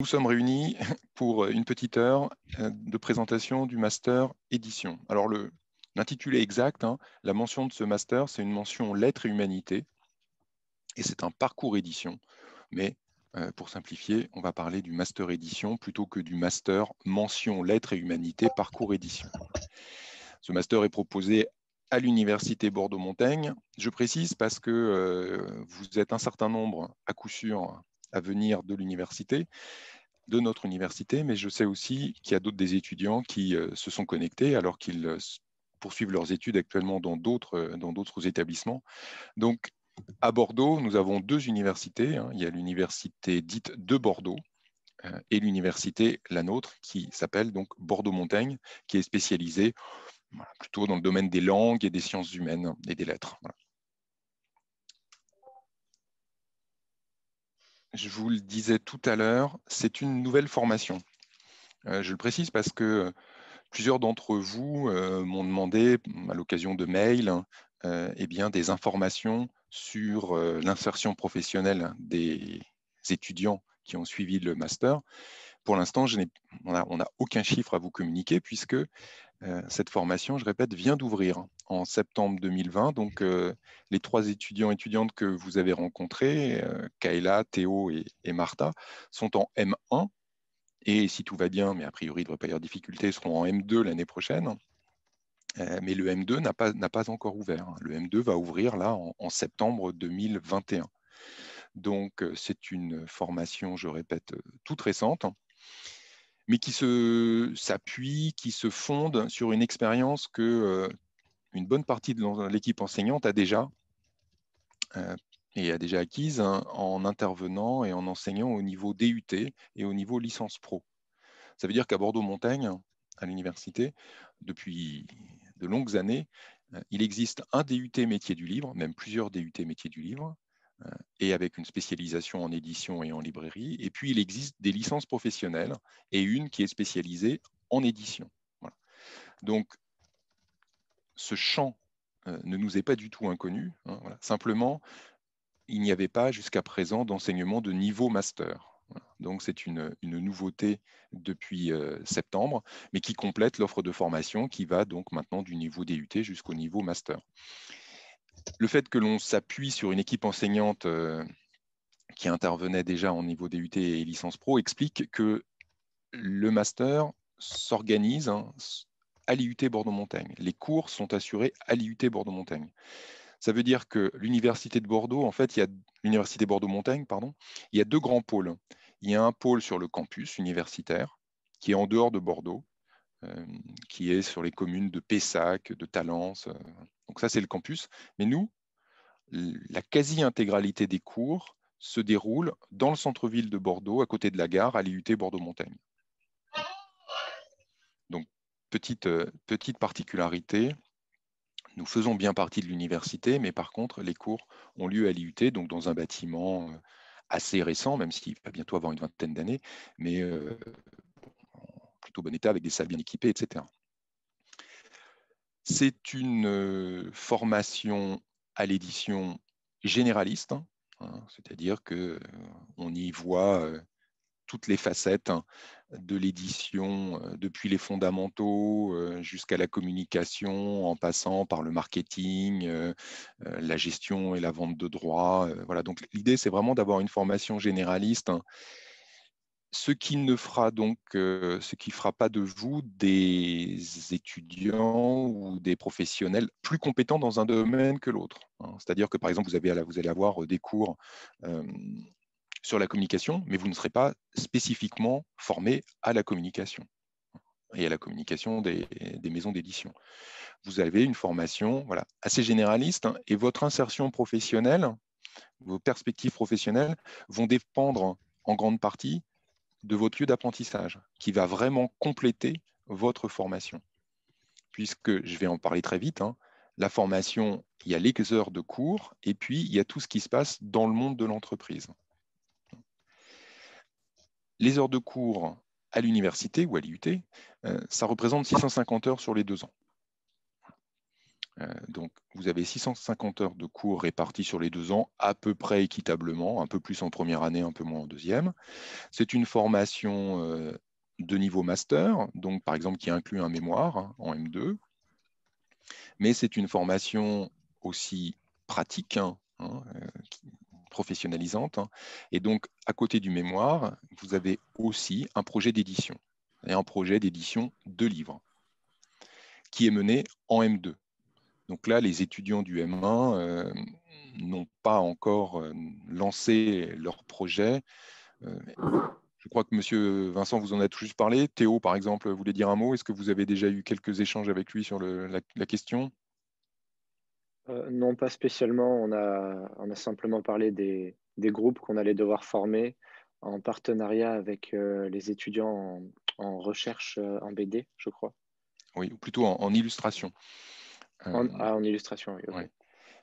Nous sommes réunis pour une petite heure euh, de présentation du master édition. Alors l'intitulé exact, hein, la mention de ce master, c'est une mention lettres et humanités, et c'est un parcours édition. Mais euh, pour simplifier, on va parler du master édition plutôt que du master mention lettres et humanités parcours édition. Ce master est proposé à l'université Bordeaux-Montaigne. Je précise parce que euh, vous êtes un certain nombre, à coup sûr, à venir de l'université, de notre université, mais je sais aussi qu'il y a d'autres des étudiants qui euh, se sont connectés alors qu'ils euh, poursuivent leurs études actuellement dans d'autres, établissements. Donc, à Bordeaux, nous avons deux universités. Hein. Il y a l'université dite de Bordeaux et l'université, la nôtre, qui s'appelle donc Bordeaux-Montaigne, qui est spécialisée plutôt dans le domaine des langues et des sciences humaines et des lettres. Je vous le disais tout à l'heure, c'est une nouvelle formation. Euh, je le précise parce que euh, plusieurs d'entre vous euh, m'ont demandé, à l'occasion de mails, eh bien, des informations sur l'insertion professionnelle des étudiants qui ont suivi le master. Pour l'instant, on n'a aucun chiffre à vous communiquer puisque euh, cette formation, je répète, vient d'ouvrir en septembre 2020. Donc, euh, les trois étudiants et étudiantes que vous avez rencontrés, euh, Kayla, Théo et, Martha, sont en M1. Et si tout va bien, mais a priori, il ne devrait pas y avoir de ils seront en M2 l'année prochaine. mais le M2 n'a pas, encore ouvert. Le M2 va ouvrir là en septembre 2021. Donc, c'est une formation, je répète, toute récente mais qui s'appuie, qui se fonde sur une expérience que euh, une bonne partie de l'équipe enseignante a déjà euh, et a déjà acquise hein, en intervenant et en enseignant au niveau DUT et au niveau licence pro. Ça veut dire qu'à Bordeaux-Montaigne, à l'université, depuis de longues années, euh, il existe un DUT métier du livre, même plusieurs DUT métiers du livre, euh, et avec une spécialisation en édition et en librairie. Et puis, il existe des licences professionnelles et une qui est spécialisée en édition. Donc, ce champ euh, ne nous est pas du tout inconnu. Hein, Simplement, il n'y avait pas jusqu'à présent d'enseignement de niveau master. Donc c'est une, nouveauté depuis euh, septembre, mais qui complète l'offre de formation qui va donc maintenant du niveau DUT jusqu'au niveau master le fait que l'on s'appuie sur une équipe enseignante euh, qui intervenait déjà en niveau DUT et licence pro explique que le master s'organise hein, à l'IUT Bordeaux-Montagne. Les cours sont assurés à l'IUT Bordeaux-Montagne. Ça veut dire que l'université de Bordeaux, en fait, il y a l'université Bordeaux-Montagne, pardon, il y a deux grands pôles. Il y a un pôle sur le campus universitaire qui est en dehors de Bordeaux, euh, qui est sur les communes de Pessac, de Talence, euh, donc ça, c'est le campus. Mais nous, la quasi-intégralité des cours se déroule dans le centre-ville de Bordeaux, à côté de la gare, à l'IUT Bordeaux-Montagne. Donc, petite, euh, petite particularité, nous faisons bien partie de l'université, mais par contre, les cours ont lieu à l'IUT, donc dans un bâtiment euh, assez récent, même s'il va bientôt avoir une vingtaine d'années, mais euh, en plutôt bon état, avec des salles bien équipées, etc. C'est une euh, formation à l'édition généraliste, hein, hein, c'est-à-dire que euh, on y voit euh, toutes les facettes hein, de l'édition, depuis les fondamentaux jusqu'à la communication, en passant par le marketing, la gestion et la vente de droits. Voilà. Donc l'idée, c'est vraiment d'avoir une formation généraliste ce qui ne fera donc, euh, ce qui fera pas de vous des étudiants ou des professionnels plus compétents dans un domaine que l'autre. Hein. C'est-à-dire que par exemple, vous, avez, vous allez avoir euh, des cours euh, sur la communication, mais vous ne serez pas spécifiquement formé à la communication et à la communication des, maisons d'édition. Vous avez une formation voilà, assez généraliste hein, et votre insertion professionnelle, vos perspectives professionnelles vont dépendre en grande partie de votre lieu d'apprentissage, qui va vraiment compléter votre formation. Puisque, je vais en parler très vite, hein, la formation, il y a les heures de cours, et puis il y a tout ce qui se passe dans le monde de l'entreprise. Les heures de cours à l'université ou à l'IUT, euh, ça représente 650 heures sur les deux ans. Euh, donc, vous avez 650 heures de cours réparties sur les deux ans, à peu près équitablement, un peu plus en première année, un peu moins en deuxième. C'est une formation euh, de niveau master, donc par exemple qui inclut un mémoire hein, en M2, mais c'est une formation aussi pratique, hein, hein, euh, professionnalisante. Et donc, à côté du mémoire, vous avez aussi un projet d'édition, et un projet d'édition de livres, qui est mené en M2. Donc là, les étudiants du M1 euh, n'ont pas encore euh, lancé leur projet. Euh, je crois que Monsieur Vincent vous en a tout juste parlé. Théo, par exemple, voulait dire un mot. Est-ce que vous avez déjà eu quelques échanges avec lui sur la, question Non, pas spécialement. On a, simplement parlé des, groupes qu'on allait devoir former en partenariat avec les étudiants en, recherche en BD, je crois. Oui, ou plutôt en illustration. Euh, ah, en, illustration, oui.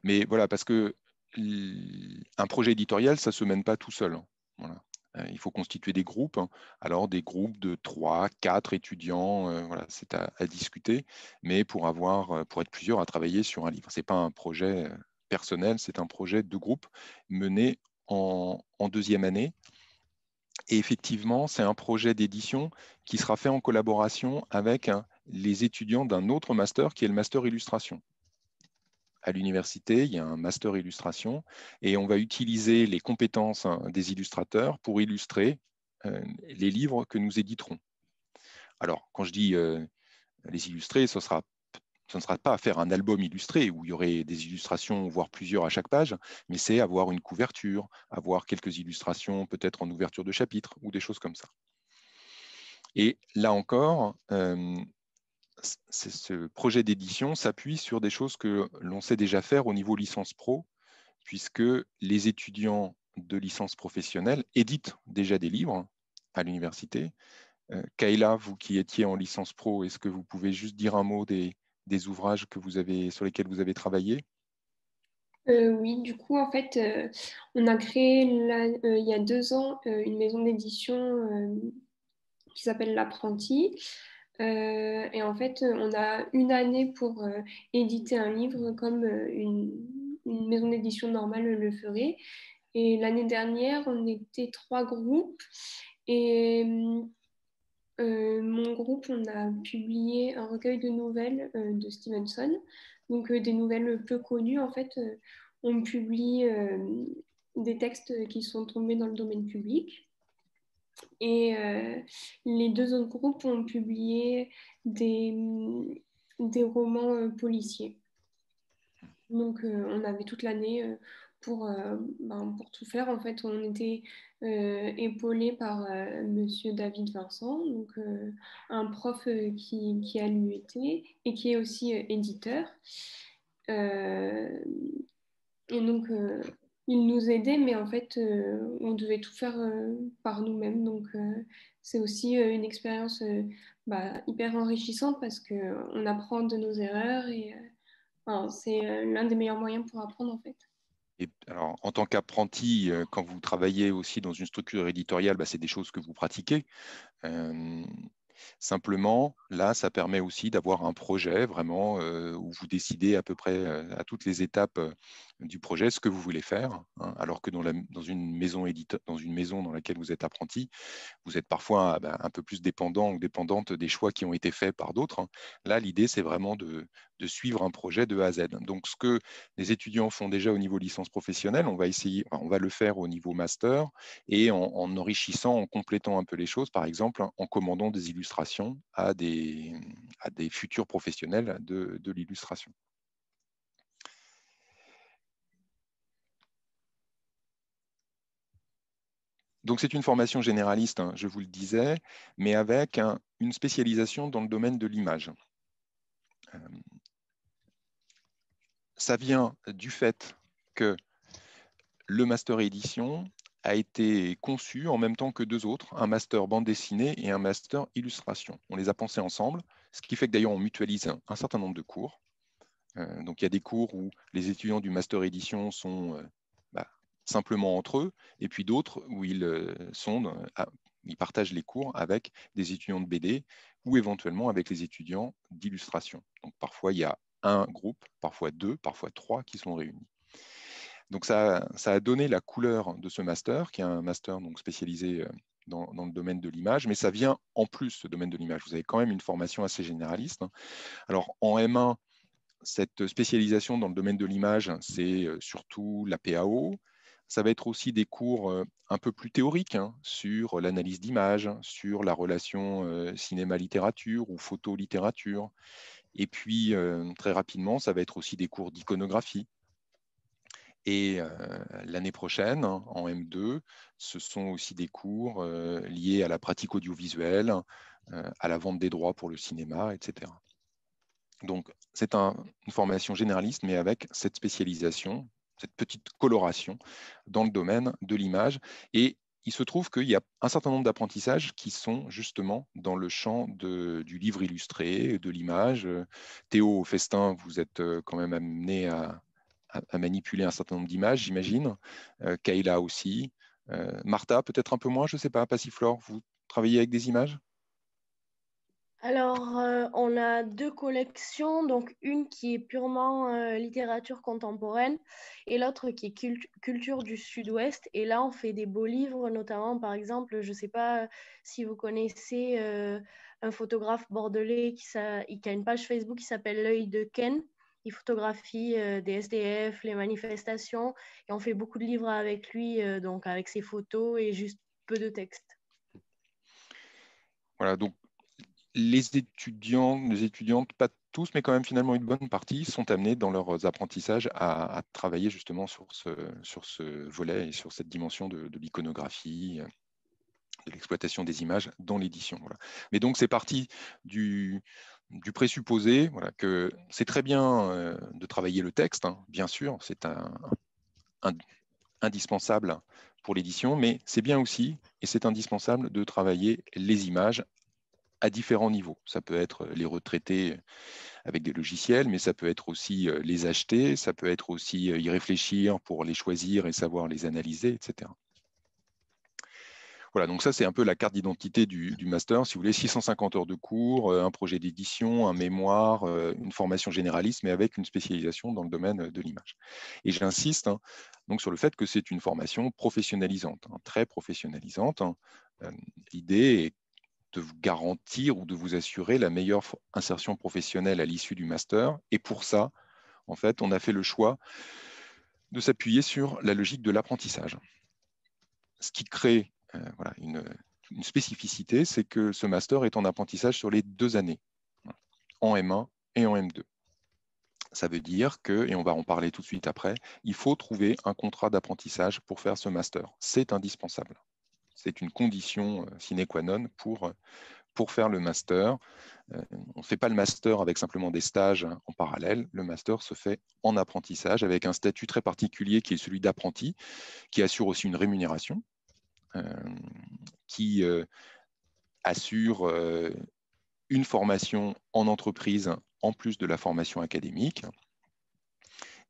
Mais voilà, parce que un projet éditorial, ça ne se mène pas tout seul. Hein. Voilà. Euh, il faut constituer des groupes, hein. alors des groupes de 3, 4 étudiants, euh, voilà, c'est à, discuter, mais pour, avoir, pour être plusieurs à travailler sur un livre. Ce n'est pas un projet personnel, c'est un projet de groupe mené en, en deuxième année. Et effectivement, c'est un projet d'édition qui sera fait en collaboration avec un, les étudiants d'un autre master qui est le master illustration. À l'université, il y a un master illustration et on va utiliser les compétences hein, des illustrateurs pour illustrer euh, les livres que nous éditerons. Alors, quand je dis euh, les illustrer, ce, ne sera pas faire un album illustré où il y aurait des illustrations, voire plusieurs à chaque page, mais c'est avoir une couverture, avoir quelques illustrations, peut-être en ouverture de chapitre ou des choses comme ça. Et là encore, euh, ce projet d'édition s'appuie sur des choses que l'on sait déjà faire au niveau licence pro, puisque les étudiants de licence professionnelle éditent déjà des livres à l'université. Euh, Kayla, vous qui étiez en licence pro, est-ce que vous pouvez juste dire un mot des, ouvrages que vous avez, sur lesquels vous avez travaillé euh, oui, du coup, en fait, euh, on a créé il y a deux ans une maison d'édition qui s'appelle L'Apprenti. Euh, et en fait, euh, on a une année pour euh, éditer un livre comme une, maison d'édition normale le ferait. Et l'année dernière, on était trois groupes. Et mon groupe, on a publié un recueil de nouvelles de Stevenson. Donc des nouvelles peu connues. En fait, on publie des textes qui sont tombés dans le domaine public. Et euh, les deux autres groupes ont publié des, des romans euh, policiers. Donc euh, on avait toute l'année pour, ben, pour tout faire. En fait, on était épaulé par Monsieur David Vincent, donc, un prof qui, qui a été et qui est aussi éditeur. et donc ils nous aidait, mais en fait, euh, on devait tout faire euh, par nous-mêmes. Donc, euh, c'est aussi une expérience bah, hyper enrichissante parce qu'on apprend de nos erreurs et c'est l'un des meilleurs moyens pour apprendre, en fait. Et alors, en tant qu'apprenti, quand vous travaillez aussi dans une structure éditoriale, bah, c'est des choses que vous pratiquez. Simplement, là, ça permet aussi d'avoir un projet vraiment où vous décidez à peu près à toutes les étapes du projet, ce que vous voulez faire, hein, alors que dans, une maison dans une maison dans laquelle vous êtes apprenti, vous êtes parfois ah ben, un peu plus dépendant ou dépendante des choix qui ont été faits par d'autres. Hein. Là, l'idée, c'est vraiment de, suivre un projet de A à Z. Donc, ce que les étudiants font déjà au niveau licence professionnelle, on va essayer, on va le faire au niveau master et en, enrichissant, en complétant un peu les choses, par exemple, hein, en commandant des illustrations à des, futurs professionnels de l'illustration. Donc c'est une formation généraliste, hein, je vous le disais, mais avec une spécialisation dans le domaine de l'image. Euh, ça vient du fait que le Master Édition a été conçu en même temps que deux autres, un Master bande dessinée et un Master illustration. On les a pensés ensemble, ce qui fait que d'ailleurs on mutualise un, certain nombre de cours. Euh, donc il y a des cours où les étudiants du Master Édition sont euh, simplement entre eux, et puis d'autres où ils euh, euh, ils partagent les cours avec des étudiants de BD ou éventuellement avec les étudiants d'illustration. Donc parfois il y a un groupe, parfois deux, parfois trois qui sont réunis. Donc ça, a donné la couleur de ce master, qui est un master donc spécialisé euh, dans, le domaine de l'image, mais ça vient en plus ce domaine de l'image. Vous avez quand même une formation assez généraliste. Hein. Alors en M1, cette spécialisation dans le domaine de l'image, c'est surtout la PAO, ça va être aussi des cours euh, un peu plus théoriques hein, sur l'analyse d'image, sur la relation euh, cinéma-littérature ou photo-littérature. Et puis, euh, très rapidement, ça va être aussi des cours d'iconographie. Et l'année prochaine, en M2, ce sont aussi des cours liés à la pratique audiovisuelle, à la vente des droits pour le cinéma, etc. Donc, c'est une formation généraliste, mais avec cette spécialisation cette petite coloration dans le domaine de l'image. Et il se trouve qu'il y a un certain nombre d'apprentissages qui sont justement dans le champ du livre illustré, de l'image. Théo, festin, vous êtes euh, quand même amené à, manipuler un certain nombre d'images, j'imagine. Euh, Kayla aussi. Euh, Martha, peut-être un peu moins, je ne sais pas. Passiflore, vous travaillez avec des images alors, euh, on a deux collections, donc une qui est purement euh, littérature contemporaine et l'autre qui est culture du sud-ouest. Et là, on fait des beaux livres, notamment, par exemple, je ne sais pas euh, si vous connaissez un photographe bordelais qui, qui, a une page Facebook qui s'appelle L'œil de Ken. Il photographie des SDF, les manifestations, et on fait beaucoup de livres avec lui, donc avec ses photos et juste peu de textes. Voilà, donc les étudiants, les étudiantes, pas tous, mais quand même finalement une bonne partie, sont amenés dans leurs apprentissages à, travailler justement sur ce, sur ce volet et sur cette dimension de, l'iconographie, de l'exploitation des images dans l'édition. Mais donc c'est parti du, présupposé voilà, que c'est très bien euh, de travailler le texte, hein, bien sûr, c'est indispensable pour l'édition, mais c'est bien aussi, et c'est indispensable, de travailler les images à différents niveaux. Ça peut être euh, les retraités euh, avec des logiciels, mais ça peut être aussi euh, les acheter, ça peut être aussi y réfléchir pour les choisir et savoir les analyser, etc. Voilà, donc ça c'est un peu la carte d'identité du, master. Si vous voulez, 650 heures de cours, un projet d'édition, un mémoire, une formation généraliste, mais avec une spécialisation dans le domaine de l'image. Et j'insiste hein, donc sur le fait que c'est une formation professionnalisante, hein, très professionnalisante. Hein. L'idée est de vous garantir ou de vous assurer la meilleure insertion professionnelle à l'issue du master. Et pour ça, en fait, on a fait le choix de s'appuyer sur la logique de l'apprentissage. Ce qui crée euh, une, une spécificité, c'est que ce master est en apprentissage sur les deux années, en M1 et en M2. Ça veut dire que, et on va en parler tout de suite après, il faut trouver un contrat d'apprentissage pour faire ce master. C'est indispensable. C'est une condition euh, sine qua non pour, euh, pour faire le master. Euh, on ne fait pas le master avec simplement des stages en parallèle. Le master se fait en apprentissage avec un statut très particulier qui est celui d'apprenti, qui assure aussi une rémunération, qui assure une formation en entreprise en plus de la formation académique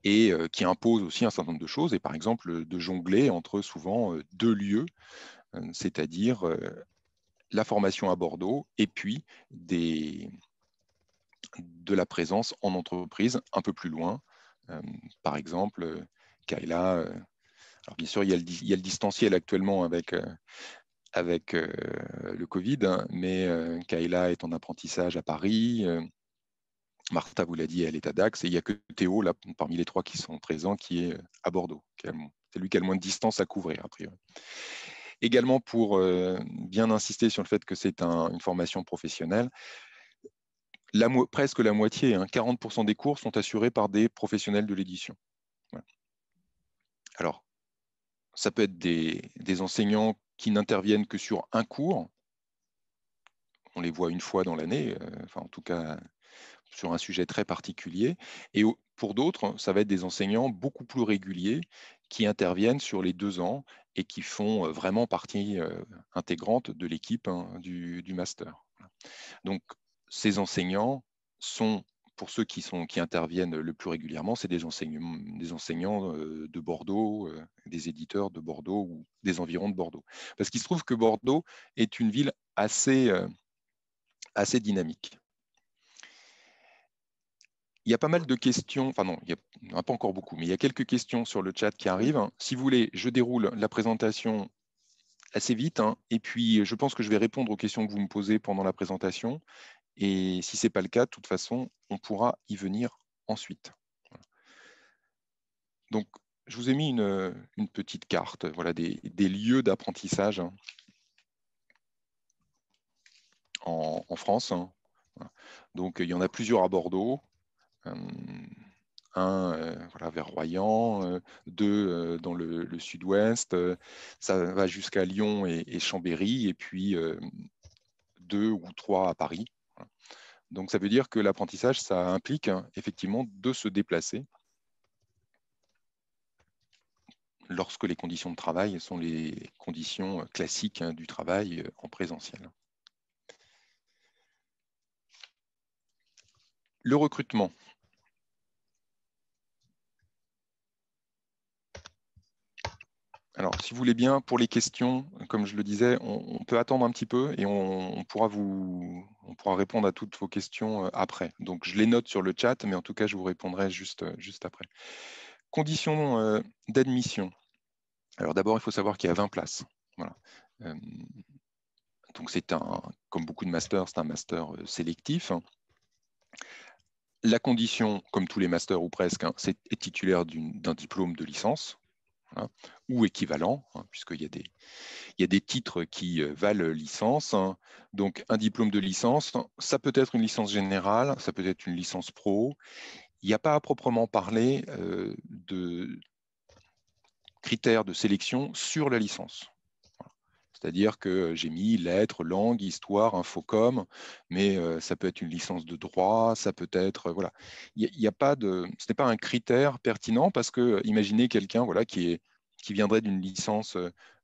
et qui impose aussi un certain nombre de choses, et par exemple de jongler entre souvent deux lieux euh, c'est-à-dire euh, la formation à Bordeaux et puis de la présence en entreprise un peu plus loin. Euh, par exemple, Kayla alors bien sûr, il y a le, distanciel actuellement avec, avec le Covid, hein, mais Kayla est en apprentissage à Paris. Martha vous l'a dit, elle est à Dax, et il n'y a que Théo, là, parmi les trois qui sont présents, qui est à Bordeaux. C'est lui qui a le moins de distance à couvrir, a priori. Également, pour euh, bien insister sur le fait que c'est une formation professionnelle, presque la moitié, 40% hein, des cours sont assurés par des professionnels de l'édition. Alors, ça peut être des, enseignants qui n'interviennent que sur un cours. On les voit une fois dans l'année, euh, enfin en tout cas sur un sujet très particulier. Et pour d'autres, ça va être des enseignants beaucoup plus réguliers qui interviennent sur les deux ans et qui font euh, vraiment partie euh, intégrante de l'équipe hein, du, du, master. Donc, ces enseignants sont, pour ceux qui, sont, qui interviennent le plus régulièrement, c'est des, enseignants, des enseignants euh, de Bordeaux, des éditeurs de Bordeaux ou des environs de Bordeaux. Parce qu'il se trouve que Bordeaux est une ville assez, assez dynamique il y a pas mal de questions, enfin non, il n'y en a pas encore beaucoup, mais il y a quelques questions sur le chat qui arrivent. Si vous voulez, je déroule la présentation assez vite, hein, et puis euh, je pense que je vais répondre aux questions que vous me posez pendant la présentation, et si ce n'est pas le cas, de toute façon, on pourra y venir ensuite. Donc, je vous ai mis une, euh, petite carte voilà, des, lieux d'apprentissage hein, en, France. Hein. Donc, il y en a plusieurs à Bordeaux, euh, un euh, voilà, vers Royan, euh, deux dans le, sud-ouest, ça va jusqu'à Lyon et, et, Chambéry, et puis deux ou trois à Paris. Donc ça veut dire que l'apprentissage, ça implique hein, effectivement de se déplacer lorsque les conditions de travail sont les conditions classiques hein, du travail en présentiel. Le recrutement. alors, si vous voulez bien, pour les questions, comme je le disais, on, peut attendre un petit peu et on, pourra vous, on pourra répondre à toutes vos questions euh, après. Donc, je les note sur le chat, mais en tout cas, je vous répondrai juste, euh, juste après. Conditions euh, d'admission. Alors, d'abord, il faut savoir qu'il y a 20 places. Voilà. donc, c'est un, comme beaucoup de masters, c'est un master sélectif. Hein. La condition, comme tous les masters ou presque, hein, c'est titulaire d'un diplôme de licence, Hein, ou équivalent, hein, puisqu'il y, a des, y des titres qui euh, valent licence. Hein. Donc un diplôme de licence, ça peut être une licence générale, ça peut être une licence pro. Il n'y a pas à proprement parler euh, de critères de sélection sur la licence. C'est-à-dire que j'ai mis lettres, langue, histoire, infocom, mais euh, ça peut être une licence de droit, ça peut être euh, voilà. Il a, pas de, ce n'est pas un critère pertinent parce que euh, imaginez quelqu'un voilà qui qui viendrait d'une licence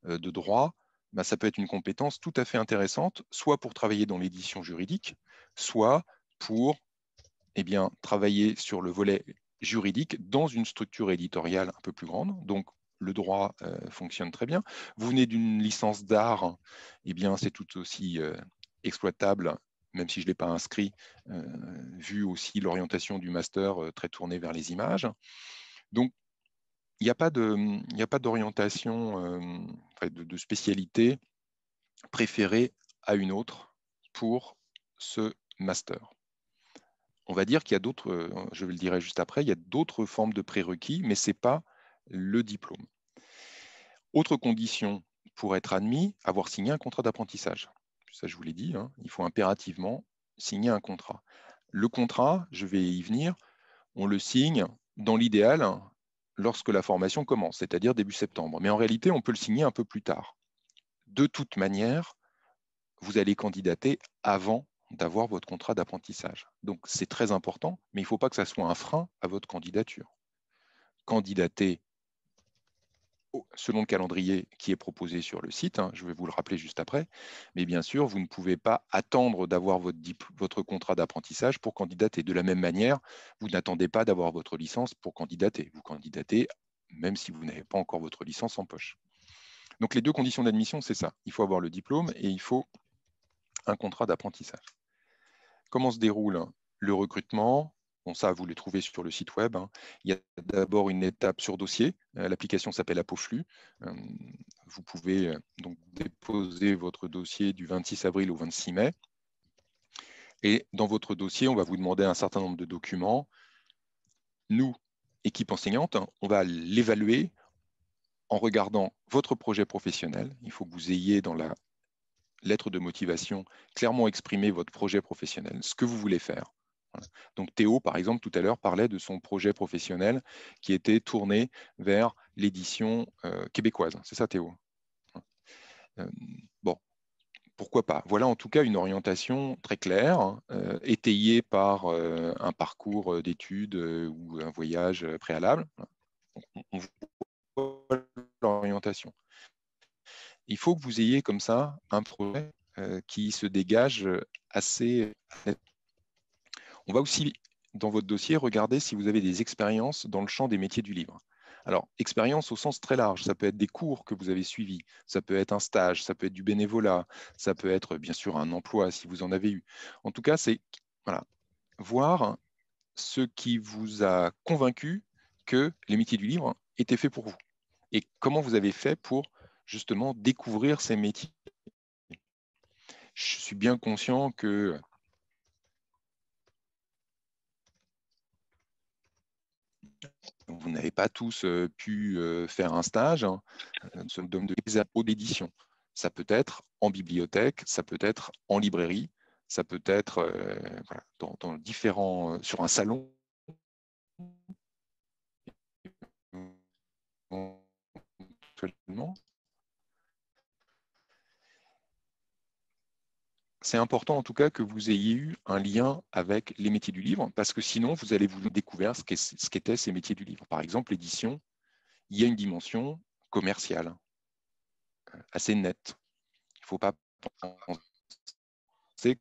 de droit, bah, ça peut être une compétence tout à fait intéressante, soit pour travailler dans l'édition juridique, soit pour eh bien, travailler sur le volet juridique dans une structure éditoriale un peu plus grande, donc le droit euh, fonctionne très bien. Vous venez d'une licence d'art, eh bien c'est tout aussi euh, exploitable, même si je ne l'ai pas inscrit, euh, vu aussi l'orientation du master très tournée vers les images. Donc il n'y a pas d'orientation, de, de spécialité préférée à une autre pour ce master on va dire qu'il y a d'autres, je le dirai juste après, il y a d'autres formes de prérequis, mais ce n'est pas le diplôme. Autre condition pour être admis, avoir signé un contrat d'apprentissage. Ça, je vous l'ai dit, hein, il faut impérativement signer un contrat. Le contrat, je vais y venir, on le signe dans l'idéal lorsque la formation commence, c'est-à-dire début septembre. Mais en réalité, on peut le signer un peu plus tard. De toute manière, vous allez candidater avant d'avoir votre contrat d'apprentissage. Donc c'est très important, mais il ne faut pas que ça soit un frein à votre candidature. Candidater selon le calendrier qui est proposé sur le site, hein, je vais vous le rappeler juste après, mais bien sûr, vous ne pouvez pas attendre d'avoir votre, votre, contrat d'apprentissage pour candidater. De la même manière, vous n'attendez pas d'avoir votre licence pour candidater. Vous candidatez même si vous n'avez pas encore votre licence en poche. Donc les deux conditions d'admission, c'est ça. Il faut avoir le diplôme et il faut un contrat d'apprentissage. Comment se déroule le recrutement Bon, ça, vous les trouvez sur le site web. Hein. Il y a d'abord une étape sur dossier. Euh, l'application s'appelle Apoflu. Hum, vous pouvez euh, donc déposer votre dossier du 26 avril au 26 mai. Et dans votre dossier, on va vous demander un certain nombre de documents. Nous, équipe enseignante, hein, on va l'évaluer en regardant votre projet professionnel. Il faut que vous ayez dans la lettre de motivation clairement exprimé votre projet professionnel, ce que vous voulez faire, donc Théo, par exemple, tout à l'heure parlait de son projet professionnel qui était tourné vers l'édition euh, québécoise. C'est ça, Théo euh, Bon, pourquoi pas Voilà en tout cas une orientation très claire, hein, euh, étayée par un parcours d'études ou un voyage préalable. On voit l'orientation. Il faut que vous ayez comme ça un projet qui se dégage assez on va aussi, dans votre dossier, regarder si vous avez des expériences dans le champ des métiers du livre. Alors, expérience au sens très large, ça peut être des cours que vous avez suivis, ça peut être un stage, ça peut être du bénévolat, ça peut être bien sûr un emploi si vous en avez eu. En tout cas, c'est voilà, voir ce qui vous a convaincu que les métiers du livre étaient faits pour vous et comment vous avez fait pour justement découvrir ces métiers. Je suis bien conscient que vous n'avez pas tous euh, pu euh, faire un stage hein, le euh, de d'édition. Ça peut être en bibliothèque, ça peut être en librairie, ça peut être dans, différents, sur un salon. c'est important en tout cas que vous ayez eu un lien avec les métiers du livre, parce que sinon, vous allez vous découvrir ce qu'étaient ces métiers du livre. Par exemple, l'édition, il y a une dimension commerciale euh, assez nette. Il ne faut pas penser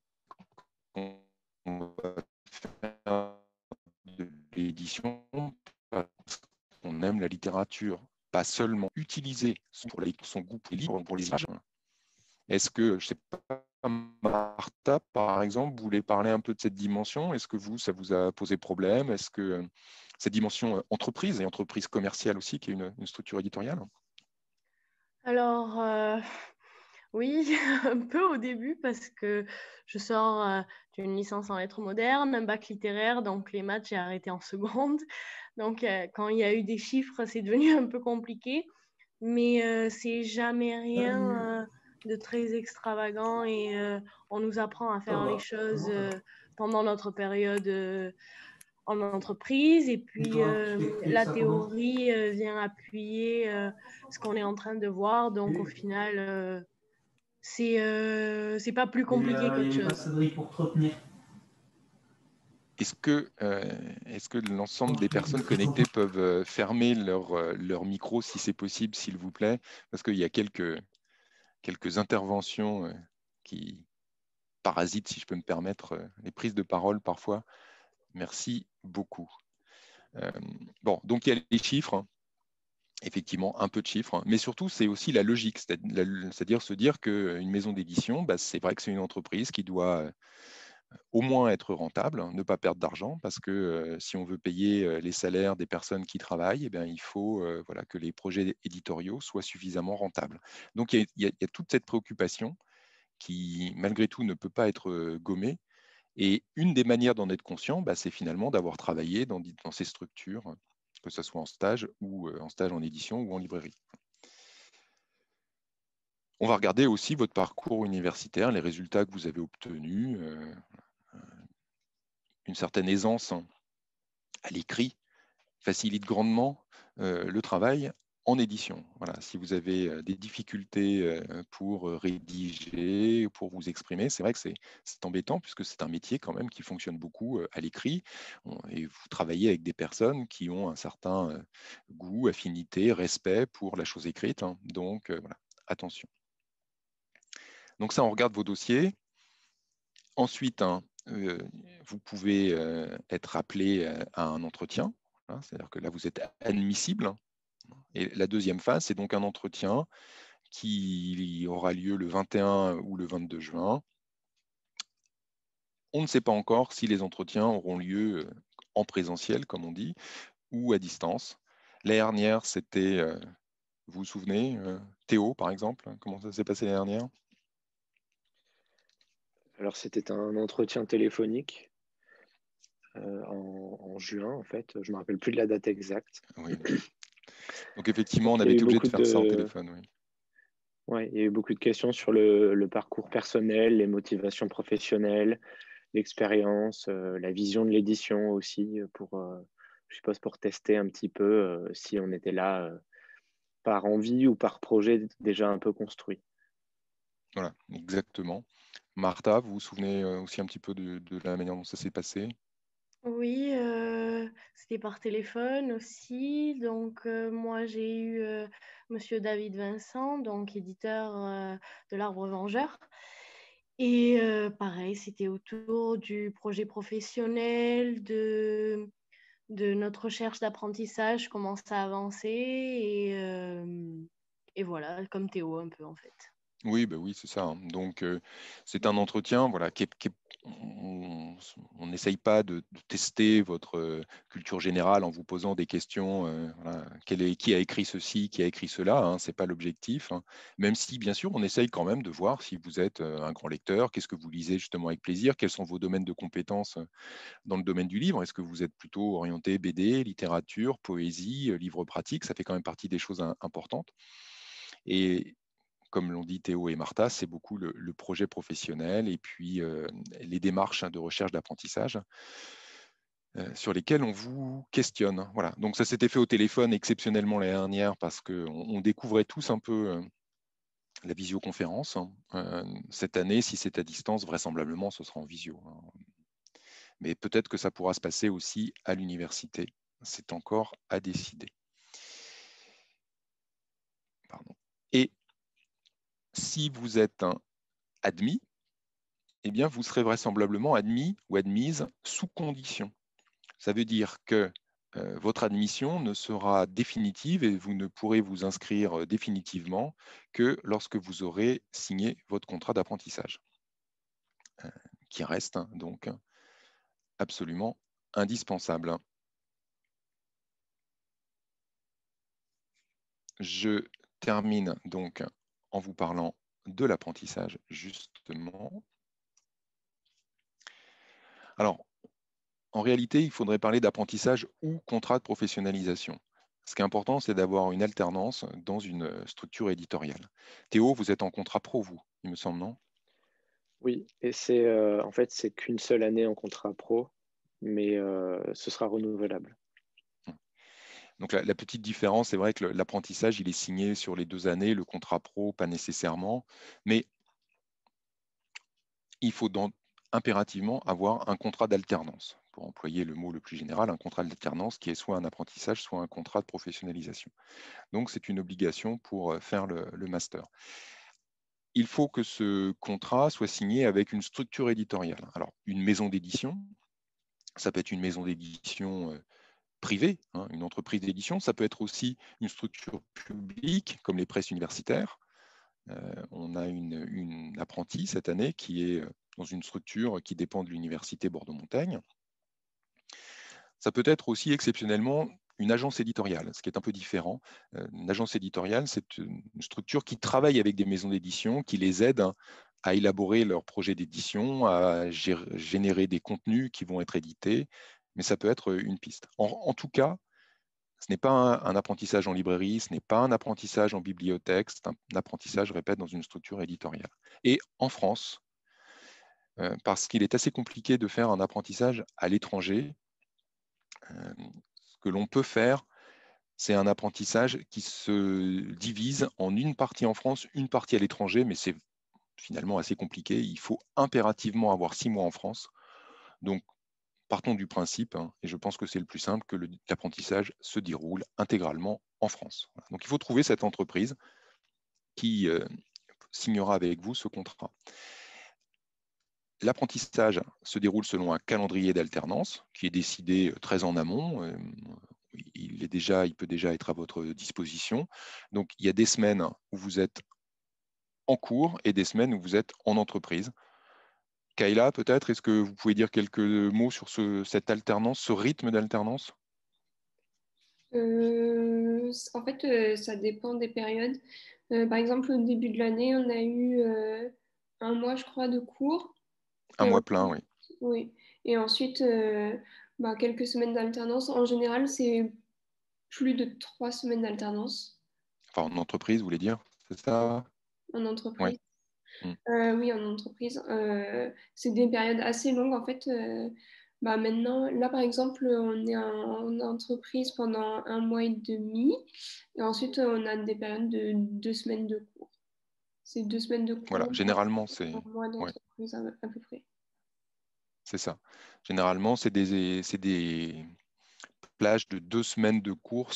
qu'on va faire de l'édition parce qu'on aime la littérature, pas seulement utiliser son, pour son goût pour les livres, pour les images. Est-ce que, je ne sais pas, Martha, par exemple, voulait parler un peu de cette dimension. Est-ce que vous, ça vous a posé problème Est-ce que euh, cette dimension euh, entreprise et entreprise commerciale aussi, qui est une, structure éditoriale Alors, euh, oui, un peu au début, parce que je sors d'une licence en lettres modernes, un bac littéraire, donc les maths, j'ai arrêté en seconde. Donc, quand il y a eu des chiffres, c'est devenu un peu compliqué, mais c'est jamais rien de très extravagant et euh, on nous apprend à faire ah les bah, choses euh, pendant notre période euh, en entreprise et puis bah, la théorie vient appuyer ce qu'on est en train de voir donc au final c'est c'est pas plus compliqué qu'autre chose. est-ce que, est-ce que l'ensemble des personnes connectées peuvent fermer leur, leur micro si c'est possible, s'il vous plaît Parce qu'il y a quelques, quelques interventions euh, qui parasitent, si je peux me permettre, euh, les prises de parole parfois. Merci beaucoup. Euh, bon, donc il y a les chiffres, hein. effectivement un peu de chiffres, hein. mais surtout c'est aussi la logique, c'est-à-dire se dire qu'une maison d'édition, bah, c'est vrai que c'est une entreprise qui doit au moins être rentable, hein, ne pas perdre d'argent, parce que si on veut payer les salaires des personnes qui travaillent, eh il faut voilà, que les projets éditoriaux soient suffisamment rentables. Donc il y, a toute cette préoccupation qui, malgré tout, ne peut pas être gommée. Et une des manières d'en être conscient, bah, c'est finalement d'avoir travaillé dans, ces structures, que ce soit en stage ou en stage en édition ou en librairie. On va regarder aussi votre parcours universitaire, les résultats que vous avez obtenus une certaine aisance à l'écrit facilite grandement euh, le travail en édition. Voilà, si vous avez euh, des difficultés euh, pour rédiger, pour vous exprimer, c'est vrai que c'est embêtant puisque c'est un métier quand même qui fonctionne beaucoup à l'écrit et vous travaillez avec des personnes qui ont un certain goût, affinité, respect pour la chose écrite. Hein. Donc, voilà, attention. Donc ça, on regarde vos dossiers. Ensuite, hein, euh, vous pouvez euh, être appelé euh, à un entretien, hein, c'est-à-dire que là, vous êtes admissible. Hein. Et la deuxième phase, c'est donc un entretien qui aura lieu le 21 ou le 22 juin. On ne sait pas encore si les entretiens auront lieu en présentiel, comme on dit, ou à distance. L'année dernière, c'était, vous vous souvenez, Théo, par exemple, comment ça s'est passé l'année dernière alors, c'était un entretien téléphonique euh, en, juin, en fait. Je ne me rappelle plus de la date exacte. Oui. Donc, effectivement, on avait été obligé de faire ça en téléphone. Oui. il y a eu beaucoup de questions sur le, parcours personnel, les motivations professionnelles, l'expérience, euh, la vision de l'édition aussi, euh, pour, je suppose pour tester un petit peu si on était là par envie ou par projet déjà un peu construit. Voilà, exactement. Martha, vous vous souvenez euh, aussi un petit peu de, la manière dont ça s'est passé Oui, euh, c'était par téléphone aussi. Donc, euh, moi, j'ai eu monsieur David Vincent, donc éditeur de L'Arbre Vengeur. Et pareil, c'était autour du projet professionnel, de, notre recherche d'apprentissage, comment ça a Et, et voilà, comme Théo, un peu en fait. Oui, bah oui, c'est ça. Hein. Donc, c'est un entretien, voilà, on n'essaye pas de, tester votre culture générale en vous posant des questions. qui a écrit ceci, qui a écrit cela hein, Ce n'est pas l'objectif. Hein. Même si, bien sûr, on essaye quand même de voir si vous êtes un grand lecteur, qu'est-ce que vous lisez justement avec plaisir, quels sont vos domaines de compétences dans le domaine du livre. Est-ce que vous êtes plutôt orienté BD, littérature, poésie, livre pratique Ça fait quand même partie des choses importantes. Et, comme l'ont dit Théo et Martha, c'est beaucoup le, projet professionnel et puis euh, les démarches hein, de recherche d'apprentissage euh, sur lesquelles on vous questionne. Voilà. Donc ça s'était fait au téléphone exceptionnellement l'année dernière parce qu'on découvrait tous un peu euh, la visioconférence. Hein. cette année, si c'est à distance, vraisemblablement, ce sera en visio. Hein. Mais peut-être que ça pourra se passer aussi à l'université. C'est encore à décider. Pardon si vous êtes admis, eh bien, vous serez vraisemblablement admis ou admise sous condition. Ça veut dire que euh, votre admission ne sera définitive et vous ne pourrez vous inscrire euh, définitivement que lorsque vous aurez signé votre contrat d'apprentissage, euh, qui reste hein, donc absolument indispensable. Je termine donc en vous parlant de l'apprentissage, justement. Alors, en réalité, il faudrait parler d'apprentissage ou contrat de professionnalisation. Ce qui est important, c'est d'avoir une alternance dans une structure éditoriale. Théo, vous êtes en contrat pro, vous, il me semble, non Oui, et c'est euh, en fait, c'est qu'une seule année en contrat pro, mais euh, ce sera renouvelable. Donc la, petite différence, c'est vrai que l'apprentissage, il est signé sur les deux années, le contrat pro, pas nécessairement, mais il faut impérativement avoir un contrat d'alternance, pour employer le mot le plus général, un contrat d'alternance qui est soit un apprentissage, soit un contrat de professionnalisation. Donc c'est une obligation pour euh, faire le, le master il faut que ce contrat soit signé avec une structure éditoriale. Alors, une maison d'édition, ça peut être une maison d'édition euh, privée, hein, une entreprise d'édition, ça peut être aussi une structure publique comme les presses universitaires. Euh, on a une, apprentie cette année qui est euh, dans une structure qui dépend de l'université Bordeaux-Montaigne. Ça peut être aussi exceptionnellement une agence éditoriale, ce qui est un peu différent. Euh, une agence éditoriale, c'est une structure qui travaille avec des maisons d'édition, qui les aide hein, à, élaborer leurs projets d'édition, à générer des contenus qui vont être édités, mais ça peut être euh, une piste. En, tout cas, ce n'est pas un, apprentissage en librairie, ce n'est pas un apprentissage en bibliothèque, c'est un, apprentissage, je répète, dans une structure éditoriale. Et en France, euh, parce qu'il est assez compliqué de faire un apprentissage à l'étranger, euh, ce que l'on peut faire, c'est un apprentissage qui se divise en une partie en France, une partie à l'étranger, mais c'est finalement assez compliqué. Il faut impérativement avoir six mois en France. Donc, partons du principe, hein, et je pense que c'est le plus simple, que l'apprentissage se déroule intégralement en France. Donc il faut trouver cette entreprise qui euh, signera avec vous ce contrat. L'apprentissage se déroule selon un calendrier d'alternance qui est décidé euh, très en amont. Euh, il, est déjà, il peut déjà être à votre disposition. Donc il y a des semaines où vous êtes en cours et des semaines où vous êtes en entreprise Kayla, peut-être, est-ce que vous pouvez dire quelques euh, mots sur cette alternance, ce rythme d'alternance euh, En fait, euh, ça dépend des périodes. par exemple, au début de l'année, on a eu un mois, je crois, de cours. Un mois plein, oui. Oui. Et ensuite, bah, quelques semaines d'alternance. En général, c'est plus de trois semaines d'alternance. Enfin, en entreprise, vous voulez dire C'est ça En entreprise. Oui. Mm. Euh, oui, en entreprise. Euh, c'est des périodes assez longues. En fait, euh, bah, maintenant, là, par exemple, on est en, entreprise pendant un mois et demi. Et ensuite, on a des périodes de deux semaines de cours. C'est deux semaines de cours. Voilà, généralement, c'est. à, peu près. C'est ça. Généralement, c'est des, plages de deux semaines de cours,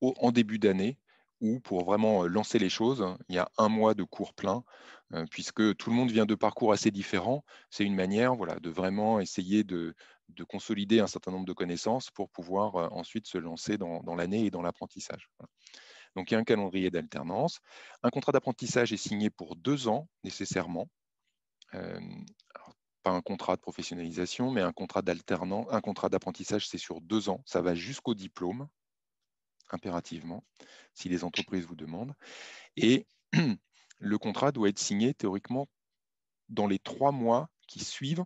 en début d'année, ou pour vraiment lancer les choses, hein, il y a un mois de cours plein, puisque tout le monde vient de parcours assez différents. C'est une manière voilà, de vraiment essayer de, consolider un certain nombre de connaissances pour pouvoir ensuite se lancer dans, l'année et dans l'apprentissage. Donc il y a un calendrier d'alternance. Un contrat d'apprentissage est signé pour deux ans nécessairement. pas un contrat de professionnalisation, mais un contrat d'alternance, un contrat d'apprentissage, c'est sur deux ans. Ça va jusqu'au diplôme impérativement, si les entreprises vous demandent. Et le contrat doit être signé théoriquement dans les trois mois qui suivent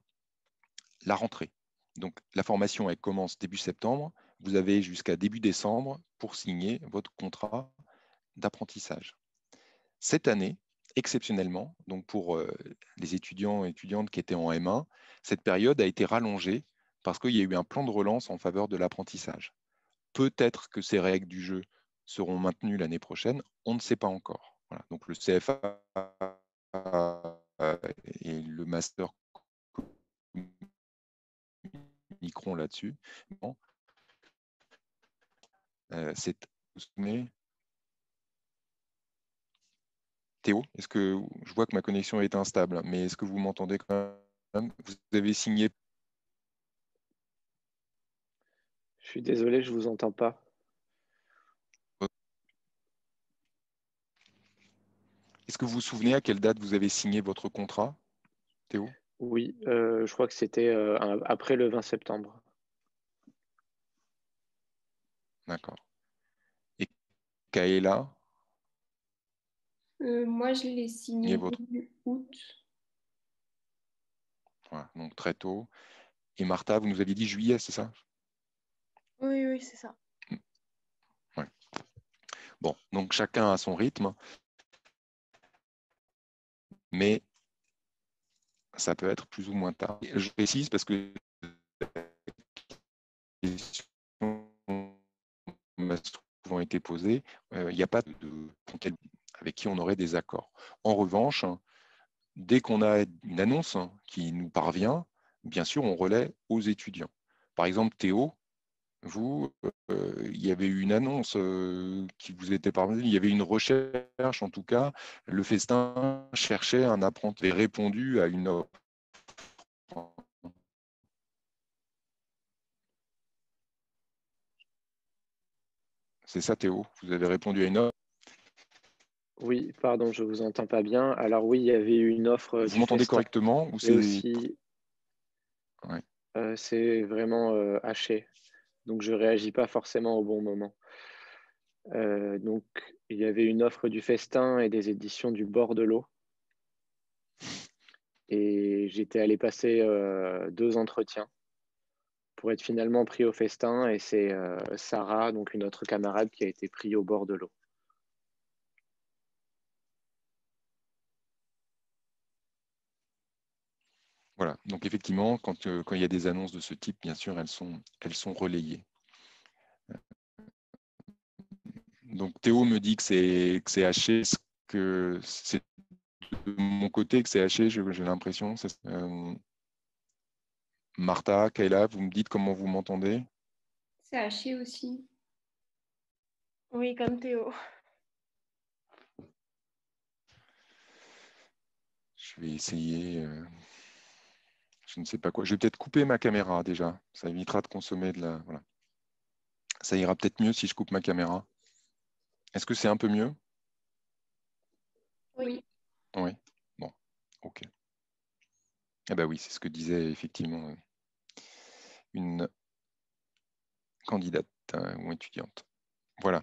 la rentrée. Donc la formation, elle commence début septembre. Vous avez jusqu'à début décembre pour signer votre contrat d'apprentissage. Cette année, exceptionnellement, donc pour euh, les étudiants et étudiantes qui étaient en M1, cette période a été rallongée parce qu'il y a eu un plan de relance en faveur de l'apprentissage. Peut-être que ces règles du jeu seront maintenues l'année prochaine, on ne sait pas encore. Donc le CFA et le master micron là-dessus. Euh, c'est Théo, est-ce que je vois que ma connexion est instable, mais est-ce que vous m'entendez quand même Vous avez signé suis désolé, je ne vous entends pas. Est-ce que vous vous souvenez à quelle date vous avez signé votre contrat, Théo Oui, euh, je crois que c'était euh, après le 20 septembre. D'accord. Et Kaela euh, Moi, je l'ai signé en août. donc très tôt. Et Martha, vous nous aviez dit juillet, c'est ça oui, oui, c'est ça. Mm. Bon, donc chacun a son rythme, mais ça peut être plus ou moins tard. Je précise parce que m'a souvent été posée, euh, il n'y a pas de, de, avec qui on aurait des accords. En revanche, dès qu'on a une annonce qui nous parvient, bien sûr, on relaie aux étudiants. Par exemple, Théo, vous, il y avait eu une annonce qui vous était parvenue, il y avait une recherche en tout cas. Le festin cherchait un apprenti avez répondu à une offre. C'est ça Théo, vous avez répondu à une offre. Oui, pardon, je ne vous entends pas bien. Alors oui, il y avait eu une offre. Euh, vous m'entendez correctement euh, c'est vraiment haché. Donc, je ne réagis pas forcément au bon moment. Euh, donc, il y avait une offre du Festin et des éditions du Bord de l'eau. Et j'étais allé passer euh, deux entretiens pour être finalement pris au Festin. Et c'est euh, Sarah, donc une autre camarade, qui a été pris au Bord de l'eau. Voilà, donc effectivement, quand, euh, quand, il y a des annonces de ce type, bien sûr, elles sont, elles sont relayées. Euh, donc Théo me dit que c'est haché, que c'est de mon côté que c'est haché, j'ai l'impression. Euh, Martha, Kayla, vous me dites comment vous m'entendez C'est haché aussi. Oui, comme Théo. Je vais essayer je ne sais pas quoi. Je vais peut-être couper ma caméra déjà. Ça évitera de consommer de la. Voilà. Ça ira peut-être mieux si je coupe ma caméra. Est-ce que c'est un peu mieux Oui. Oui. Bon, ok. Eh bien oui, c'est ce que disait effectivement une candidate euh, ou étudiante. Voilà.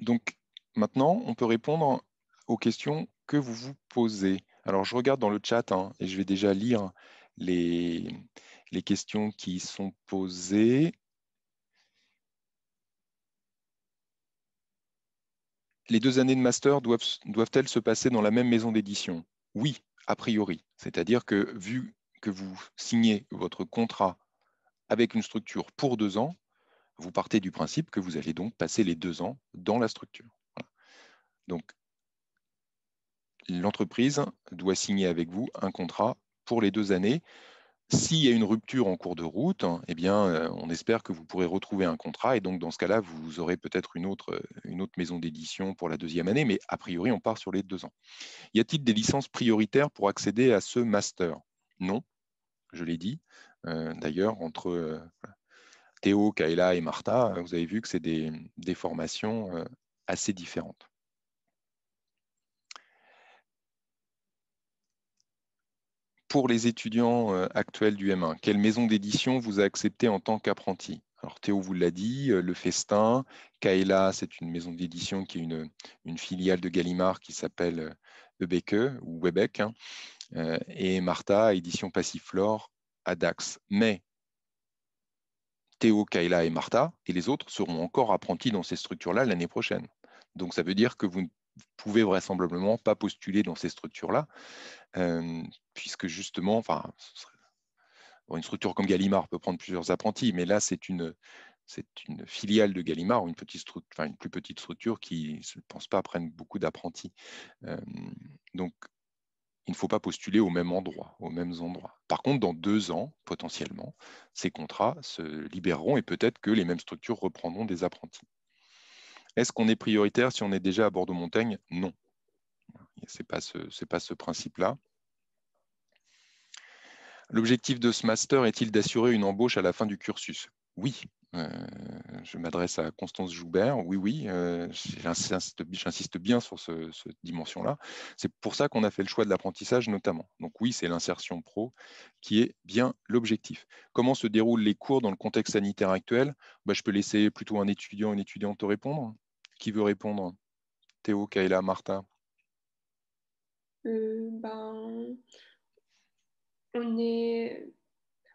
Donc maintenant, on peut répondre aux questions que vous vous posez. Alors, je regarde dans le chat hein, et je vais déjà lire les, questions qui sont posées. Les deux années de master doivent-elles se passer dans la même maison d'édition Oui, a priori. C'est-à-dire que vu que vous signez votre contrat avec une structure pour deux ans, vous partez du principe que vous allez donc passer les deux ans dans la structure. Donc, l'entreprise doit signer avec vous un contrat pour les deux années. S'il y a une rupture en cours de route, eh bien, euh, on espère que vous pourrez retrouver un contrat. Et donc, dans ce cas-là, vous aurez peut-être une autre, euh, une autre maison d'édition pour la deuxième année, mais a priori, on part sur les deux ans. Y a-t-il des licences prioritaires pour accéder à ce master Non, je l'ai dit. Euh, d'ailleurs, entre Théo, Kayla et Martha, vous avez vu que c'est des, formations assez différentes. pour les étudiants euh, actuels du M1 Quelle maison d'édition vous a accepté en tant qu'apprenti alors Théo vous l'a dit, euh, Le Festin, Kaela, c'est une maison d'édition qui est une, filiale de Gallimard qui s'appelle Ebeke euh, ou Webec, hein. et Martha, édition Passiflore à Dax. Mais Théo, Kayla et Martha et les autres seront encore apprentis dans ces structures-là l'année prochaine. Donc ça veut dire que vous pouvez vraisemblablement pas postuler dans ces structures-là, euh, puisque justement, enfin, une structure comme Gallimard peut prendre plusieurs apprentis, mais là, c'est une, c'est une filiale de Gallimard, une, petite une plus petite structure qui, ne pense pas, prendre beaucoup d'apprentis. Euh, donc, il ne faut pas postuler au même endroit, aux mêmes endroits. Par contre, dans deux ans, potentiellement, ces contrats se libéreront et peut-être que les mêmes structures reprendront des apprentis. Est-ce qu'on est prioritaire si on est déjà à bordeaux de montagne Non. Ce n'est pas ce, principe-là. L'objectif de ce master est-il d'assurer une embauche à la fin du cursus Oui. Euh, je m'adresse à Constance Joubert. Oui, oui, euh, j'insiste bien sur cette dimension-là. C'est pour ça qu'on a fait le choix de l'apprentissage notamment. Donc oui, c'est l'insertion pro qui est bien l'objectif. Comment se déroulent les cours dans le contexte sanitaire actuel bah, Je peux laisser plutôt un étudiant, une étudiante te répondre. Qui veut répondre Théo, Kayla, Martha euh, ben, On est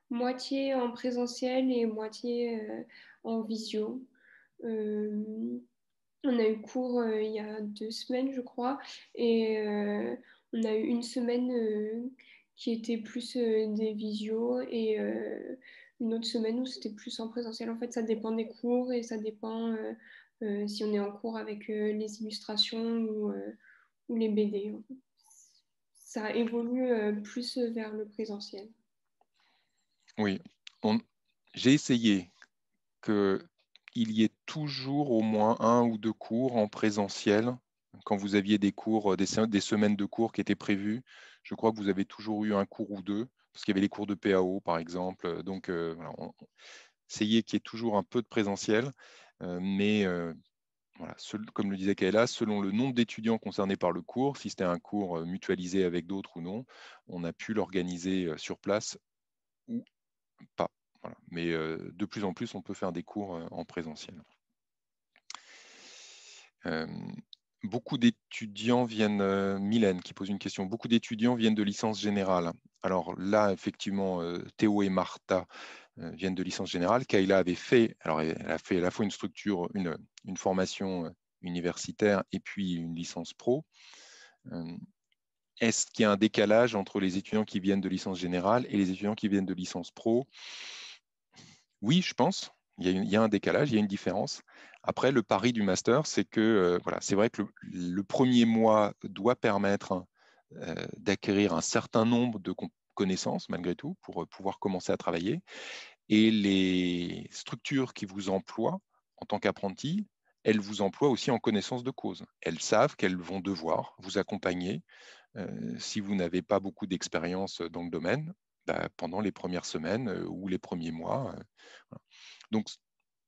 moitié en présentiel et moitié euh, en visio. Euh, on a eu cours il y a deux semaines, je crois, et on a eu une semaine qui était plus des visios et une autre semaine où c'était plus en présentiel. En fait, ça dépend des cours et ça dépend euh, si on est en cours avec euh, les illustrations ou, euh, les BD. Ça évolue plus vers le présentiel. Oui, j'ai essayé qu'il y ait toujours au moins un ou deux cours en présentiel. Quand vous aviez des cours, des, semaines de cours qui étaient prévues, je crois que vous avez toujours eu un cours ou deux, parce qu'il y avait les cours de PAO, par exemple. Donc, on, essayez qu'il y ait toujours un peu de présentiel. Euh, mais euh, comme le disait Kaela, selon le nombre d'étudiants concernés par le cours, si c'était un cours euh, mutualisé avec d'autres ou non, on a pu l'organiser sur place ou pas. Mais de plus en plus, on peut faire des cours en présentiel beaucoup d'étudiants viennent, euh, Mylène qui pose une question, beaucoup d'étudiants viennent de licence générale. Alors là, effectivement, euh, Théo et Martha euh, viennent de licence générale. Kayla avait fait, alors elle a fait à la fois une structure, une, une formation universitaire et puis une licence pro. Est-ce qu'il y a un décalage entre les étudiants qui viennent de licence générale et les étudiants qui viennent de licence pro Oui, je pense. Il y, a un décalage, il y a une différence. Après, le pari du master, c'est que euh, voilà, c'est vrai que le, premier mois doit permettre euh, d'acquérir un certain nombre de connaissances malgré tout pour euh, pouvoir commencer à travailler. Et les structures qui vous emploient en tant qu'apprenti, elles vous emploient aussi en connaissance de cause. Elles savent qu'elles vont devoir vous accompagner si vous n'avez pas beaucoup d'expérience dans le domaine. Bah, pendant les premières semaines ou les premiers mois. Voilà. Donc,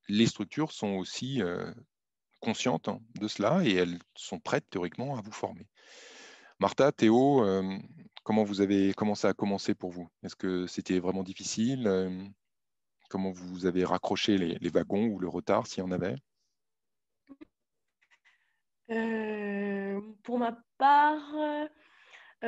les structures sont aussi euh, conscientes hein, de cela et elles sont prêtes théoriquement à vous former. Martha, Théo, euh, comment vous avez commencé ça a commencé pour vous Est-ce que c'était vraiment difficile euh, Comment vous avez raccroché les, wagons ou le retard s'il y en avait Pour ma part,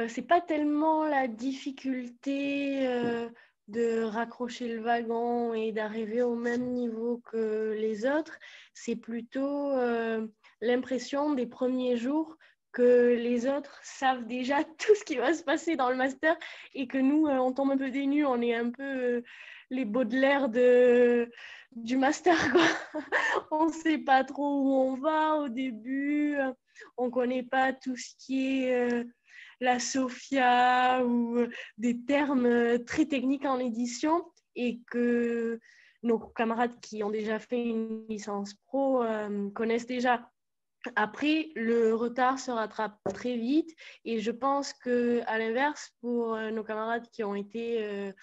c'est pas tellement la difficulté de raccrocher le wagon et d'arriver au même niveau que les autres, c'est plutôt euh, l'impression des premiers jours que les autres savent déjà tout ce qui va se passer dans le master et que nous, euh, on tombe un peu des on est un peu euh, les Baudelaire de, du master. on ne sait pas trop où on va au début, on ne connaît pas tout ce qui est la SOFIA ou euh, des termes euh, très techniques en édition et que nos camarades qui ont déjà fait une licence pro euh, connaissent déjà. Après, le retard se rattrape très vite et je pense que à l'inverse, pour nos camarades qui ont été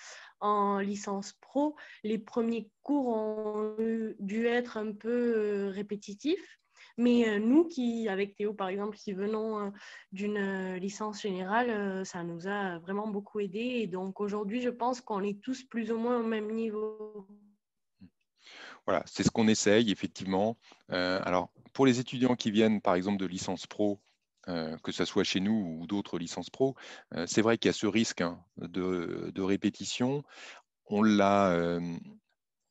en licence pro, les premiers cours ont dû être un peu répétitifs mais euh, nous qui, avec Théo par exemple, qui venons euh, d'une euh, licence générale, ça nous a vraiment beaucoup aidé. Et donc aujourd'hui, je pense qu'on est tous plus ou moins au même niveau. Voilà, c'est ce qu'on essaye effectivement. alors pour les étudiants qui viennent par exemple de licence pro, que ce soit chez nous ou d'autres licences pro, c'est vrai qu'il y a ce risque hein, de, répétition. On l'a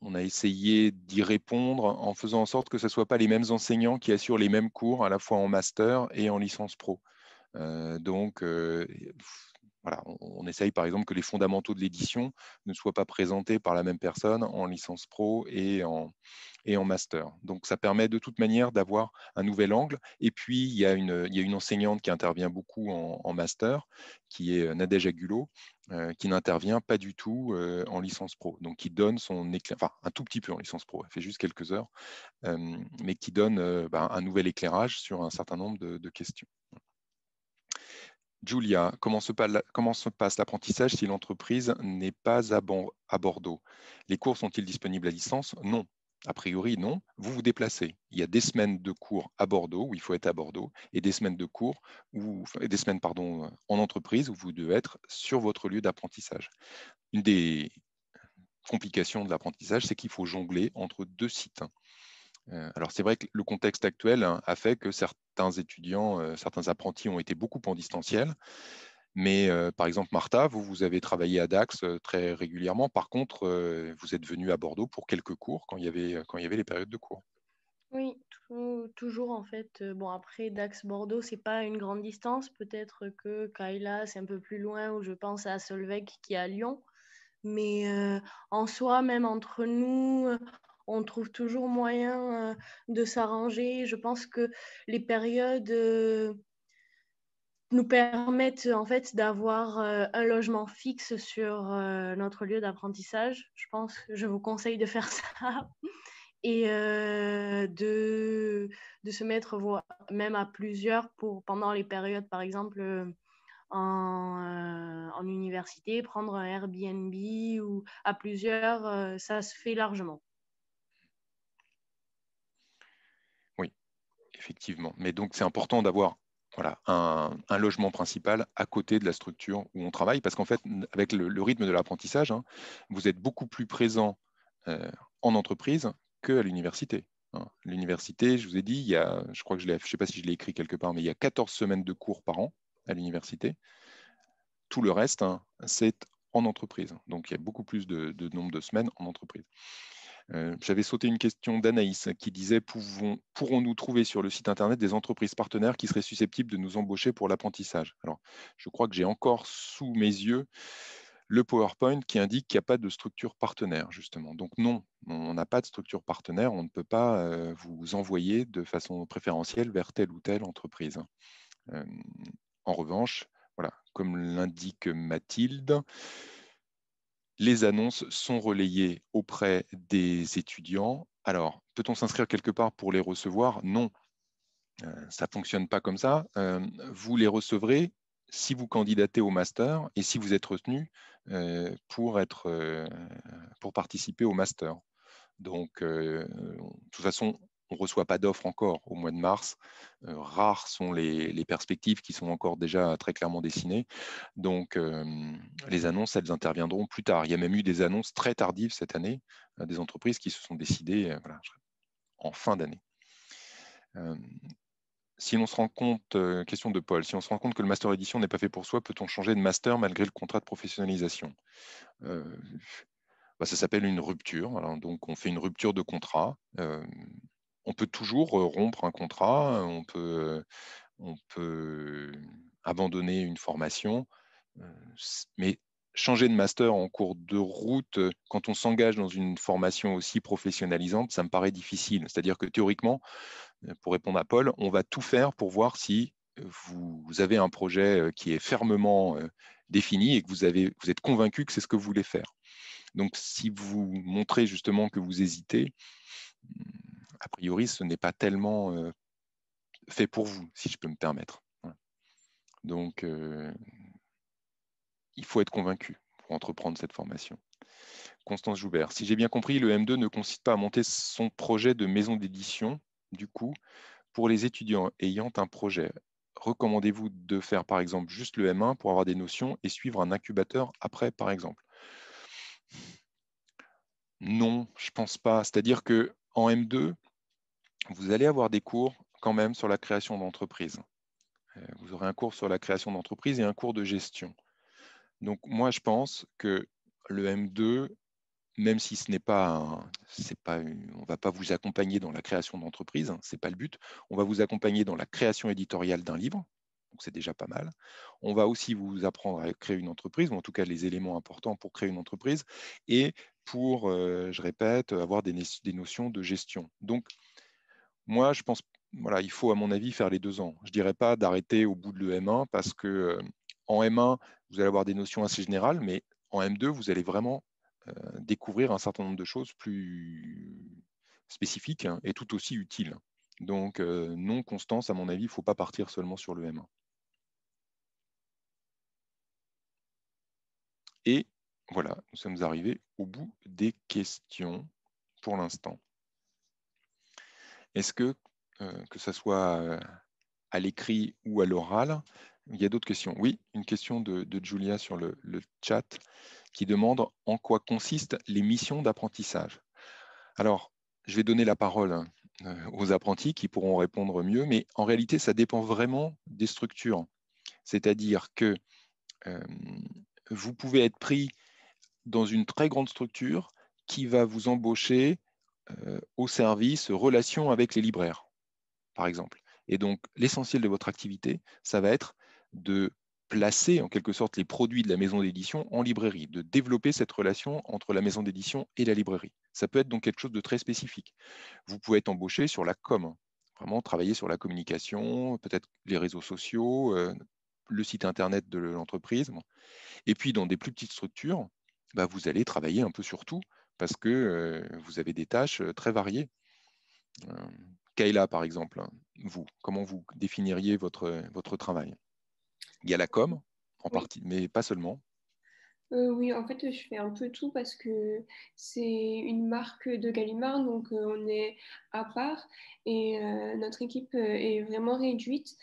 on a essayé d'y répondre en faisant en sorte que ce ne soient pas les mêmes enseignants qui assurent les mêmes cours à la fois en master et en licence pro. Euh, donc, euh, on, essaye par exemple que les fondamentaux de l'édition ne soient pas présentés par la même personne en licence pro et en, master. Donc ça permet de toute manière d'avoir un nouvel angle. Et puis il y a une, enseignante qui intervient beaucoup en, master, qui est euh, Nadège Agulot, euh, qui n'intervient pas du tout euh, en licence pro, donc qui donne son enfin un tout petit peu en licence pro, elle fait juste quelques heures, mais qui donne ben, un nouvel éclairage sur un certain nombre de questions. Julia, comment se, passe l'apprentissage si l'entreprise n'est pas à, Bordeaux Les cours sont-ils disponibles à distance Non. A priori, non. Vous vous déplacez. Il y a des semaines de cours à Bordeaux où il faut être à Bordeaux et des semaines de cours des semaines pardon, en entreprise où vous devez être sur votre lieu d'apprentissage. Une des complications de l'apprentissage, c'est qu'il faut jongler entre deux sites. Euh, alors c'est vrai que le contexte actuel hein, a fait que certains étudiants, euh, certains apprentis ont été beaucoup en distanciel. Mais euh, par exemple, Martha, vous, vous avez travaillé à Dax très régulièrement. Par contre, vous êtes venue à Bordeaux pour quelques cours quand il y avait, quand il y avait les périodes de cours. Oui, toujours en fait. Bon, après, Dax-Bordeaux, c'est pas une grande distance. Peut-être que Kaila, c'est un peu plus loin, ou je pense à Solvec qui est à Lyon. Mais en soi, même entre nous, on trouve toujours moyen euh, de s'arranger. Je pense que les périodes euh, nous permettent en fait d'avoir euh, un logement fixe sur notre lieu d'apprentissage. Je pense que je vous conseille de faire ça et de, se mettre même à plusieurs pour pendant les périodes, par exemple en, université, prendre un Airbnb ou à plusieurs, ça se fait largement. effectivement. Mais donc, c'est important d'avoir voilà, un, logement principal à côté de la structure où on travaille, parce qu'en fait, avec le, rythme de l'apprentissage, hein, vous êtes beaucoup plus présent euh, en entreprise qu'à l'université. Hein. L'université, je vous ai dit, il y a, je crois que je ne sais pas si je l'ai écrit quelque part, mais il y a 14 semaines de cours par an à l'université. Tout le reste, hein, c'est en entreprise. Donc, il y a beaucoup plus de nombre de semaines en entreprise. Euh, j'avais sauté une question d'Anaïs qui disait pourrons-nous trouver sur le site internet des entreprises partenaires qui seraient susceptibles de nous embaucher pour l'apprentissage Alors, je crois que j'ai encore sous mes yeux le PowerPoint qui indique qu'il n'y a pas de structure partenaire, justement. Donc non, on n'a pas de structure partenaire, on ne peut pas euh, vous envoyer de façon préférentielle vers telle ou telle entreprise. Euh, en revanche, voilà, comme l'indique Mathilde, les annonces sont relayées auprès des étudiants. Alors, peut-on s'inscrire quelque part pour les recevoir Non, euh, ça ne fonctionne pas comme ça. Euh, vous les recevrez si vous candidatez au master et si vous êtes retenu euh, pour, pour participer au master. Donc, de toute façon, on ne reçoit pas d'offres encore au mois de mars. Euh, rares sont les, perspectives qui sont encore déjà très clairement dessinées. Donc, euh, les annonces, elles interviendront plus tard. Il y a même eu des annonces très tardives cette année, euh, des entreprises qui se sont décidées en fin d'année. si l'on se rend compte, question de Paul, si on se rend compte que le master édition n'est pas fait pour soi, peut-on changer de master malgré le contrat de professionnalisation bah, ça s'appelle une rupture. donc, on fait une rupture de contrat on peut toujours rompre un contrat, on peut, abandonner une formation, mais changer de master en cours de route, quand on s'engage dans une formation aussi professionnalisante, ça me paraît difficile. C'est-à-dire que théoriquement, pour répondre à Paul, on va tout faire pour voir si vous avez un projet qui est fermement défini et que vous, vous êtes convaincu que c'est ce que vous voulez faire. Donc, si vous montrez justement que vous hésitez, mmh, a priori, ce n'est pas tellement euh, fait pour vous, si je peux me permettre. Donc, euh, il faut être convaincu pour entreprendre cette formation. Constance Joubert, si j'ai bien compris, le M2 ne consiste pas à monter son projet de maison d'édition, du coup, pour les étudiants ayant un projet. Recommandez-vous de faire par exemple juste le M1 pour avoir des notions et suivre un incubateur après, par exemple Non, je pense pas. C'est-à-dire que en M2, vous allez avoir des cours quand même sur la création d'entreprise. Euh, vous aurez un cours sur la création d'entreprise et un cours de gestion. Donc moi, je pense que le M2, même si ce n'est pas, c'est pas, on va pas vous accompagner dans la création d'entreprise, hein, ce n'est pas le but. On va vous accompagner dans la création éditoriale d'un livre, donc c'est déjà pas mal. On va aussi vous apprendre à créer une entreprise, ou en tout cas les éléments importants pour créer une entreprise, et pour, euh, je répète, avoir des, des notions de gestion. Donc moi, je pense, voilà, il faut, à mon avis, faire les deux ans. Je ne dirais pas d'arrêter au bout de lem 1 parce que euh, M1, vous allez avoir des notions assez générales, mais en M2, vous allez vraiment euh, découvrir un certain nombre de choses plus spécifiques hein, et tout aussi utiles. Donc, euh, non, Constance, à mon avis, il ne faut pas partir seulement sur le M1. Et voilà, nous sommes arrivés au bout des questions pour l'instant. Est-ce que, euh, que ce soit euh, à l'écrit ou à l'oral, il y a d'autres questions Oui, une question de, Julia sur le, chat qui demande en quoi consistent les missions d'apprentissage. Alors, je vais donner la parole euh, aux apprentis qui pourront répondre mieux, mais en réalité, ça dépend vraiment des structures. C'est-à-dire que vous pouvez être pris dans une très grande structure qui va vous embaucher euh, au service relation avec les libraires, par exemple. Et donc, l'essentiel de votre activité, ça va être de placer en quelque sorte les produits de la maison d'édition en librairie, de développer cette relation entre la maison d'édition et la librairie. Ça peut être donc quelque chose de très spécifique. Vous pouvez être embauché sur la com, hein. vraiment travailler sur la communication, peut-être les réseaux sociaux, euh, le site internet de l'entreprise. Et puis dans des plus petites structures, bah, vous allez travailler un peu sur tout parce que vous avez des tâches très variées. Kayla, par exemple, hein, vous, comment vous définiriez votre, votre travail Il y a la com, en partie, mais pas seulement. oui, en fait, je fais un peu tout parce que c'est une marque de Gallimard, donc on est à part et notre équipe est vraiment réduite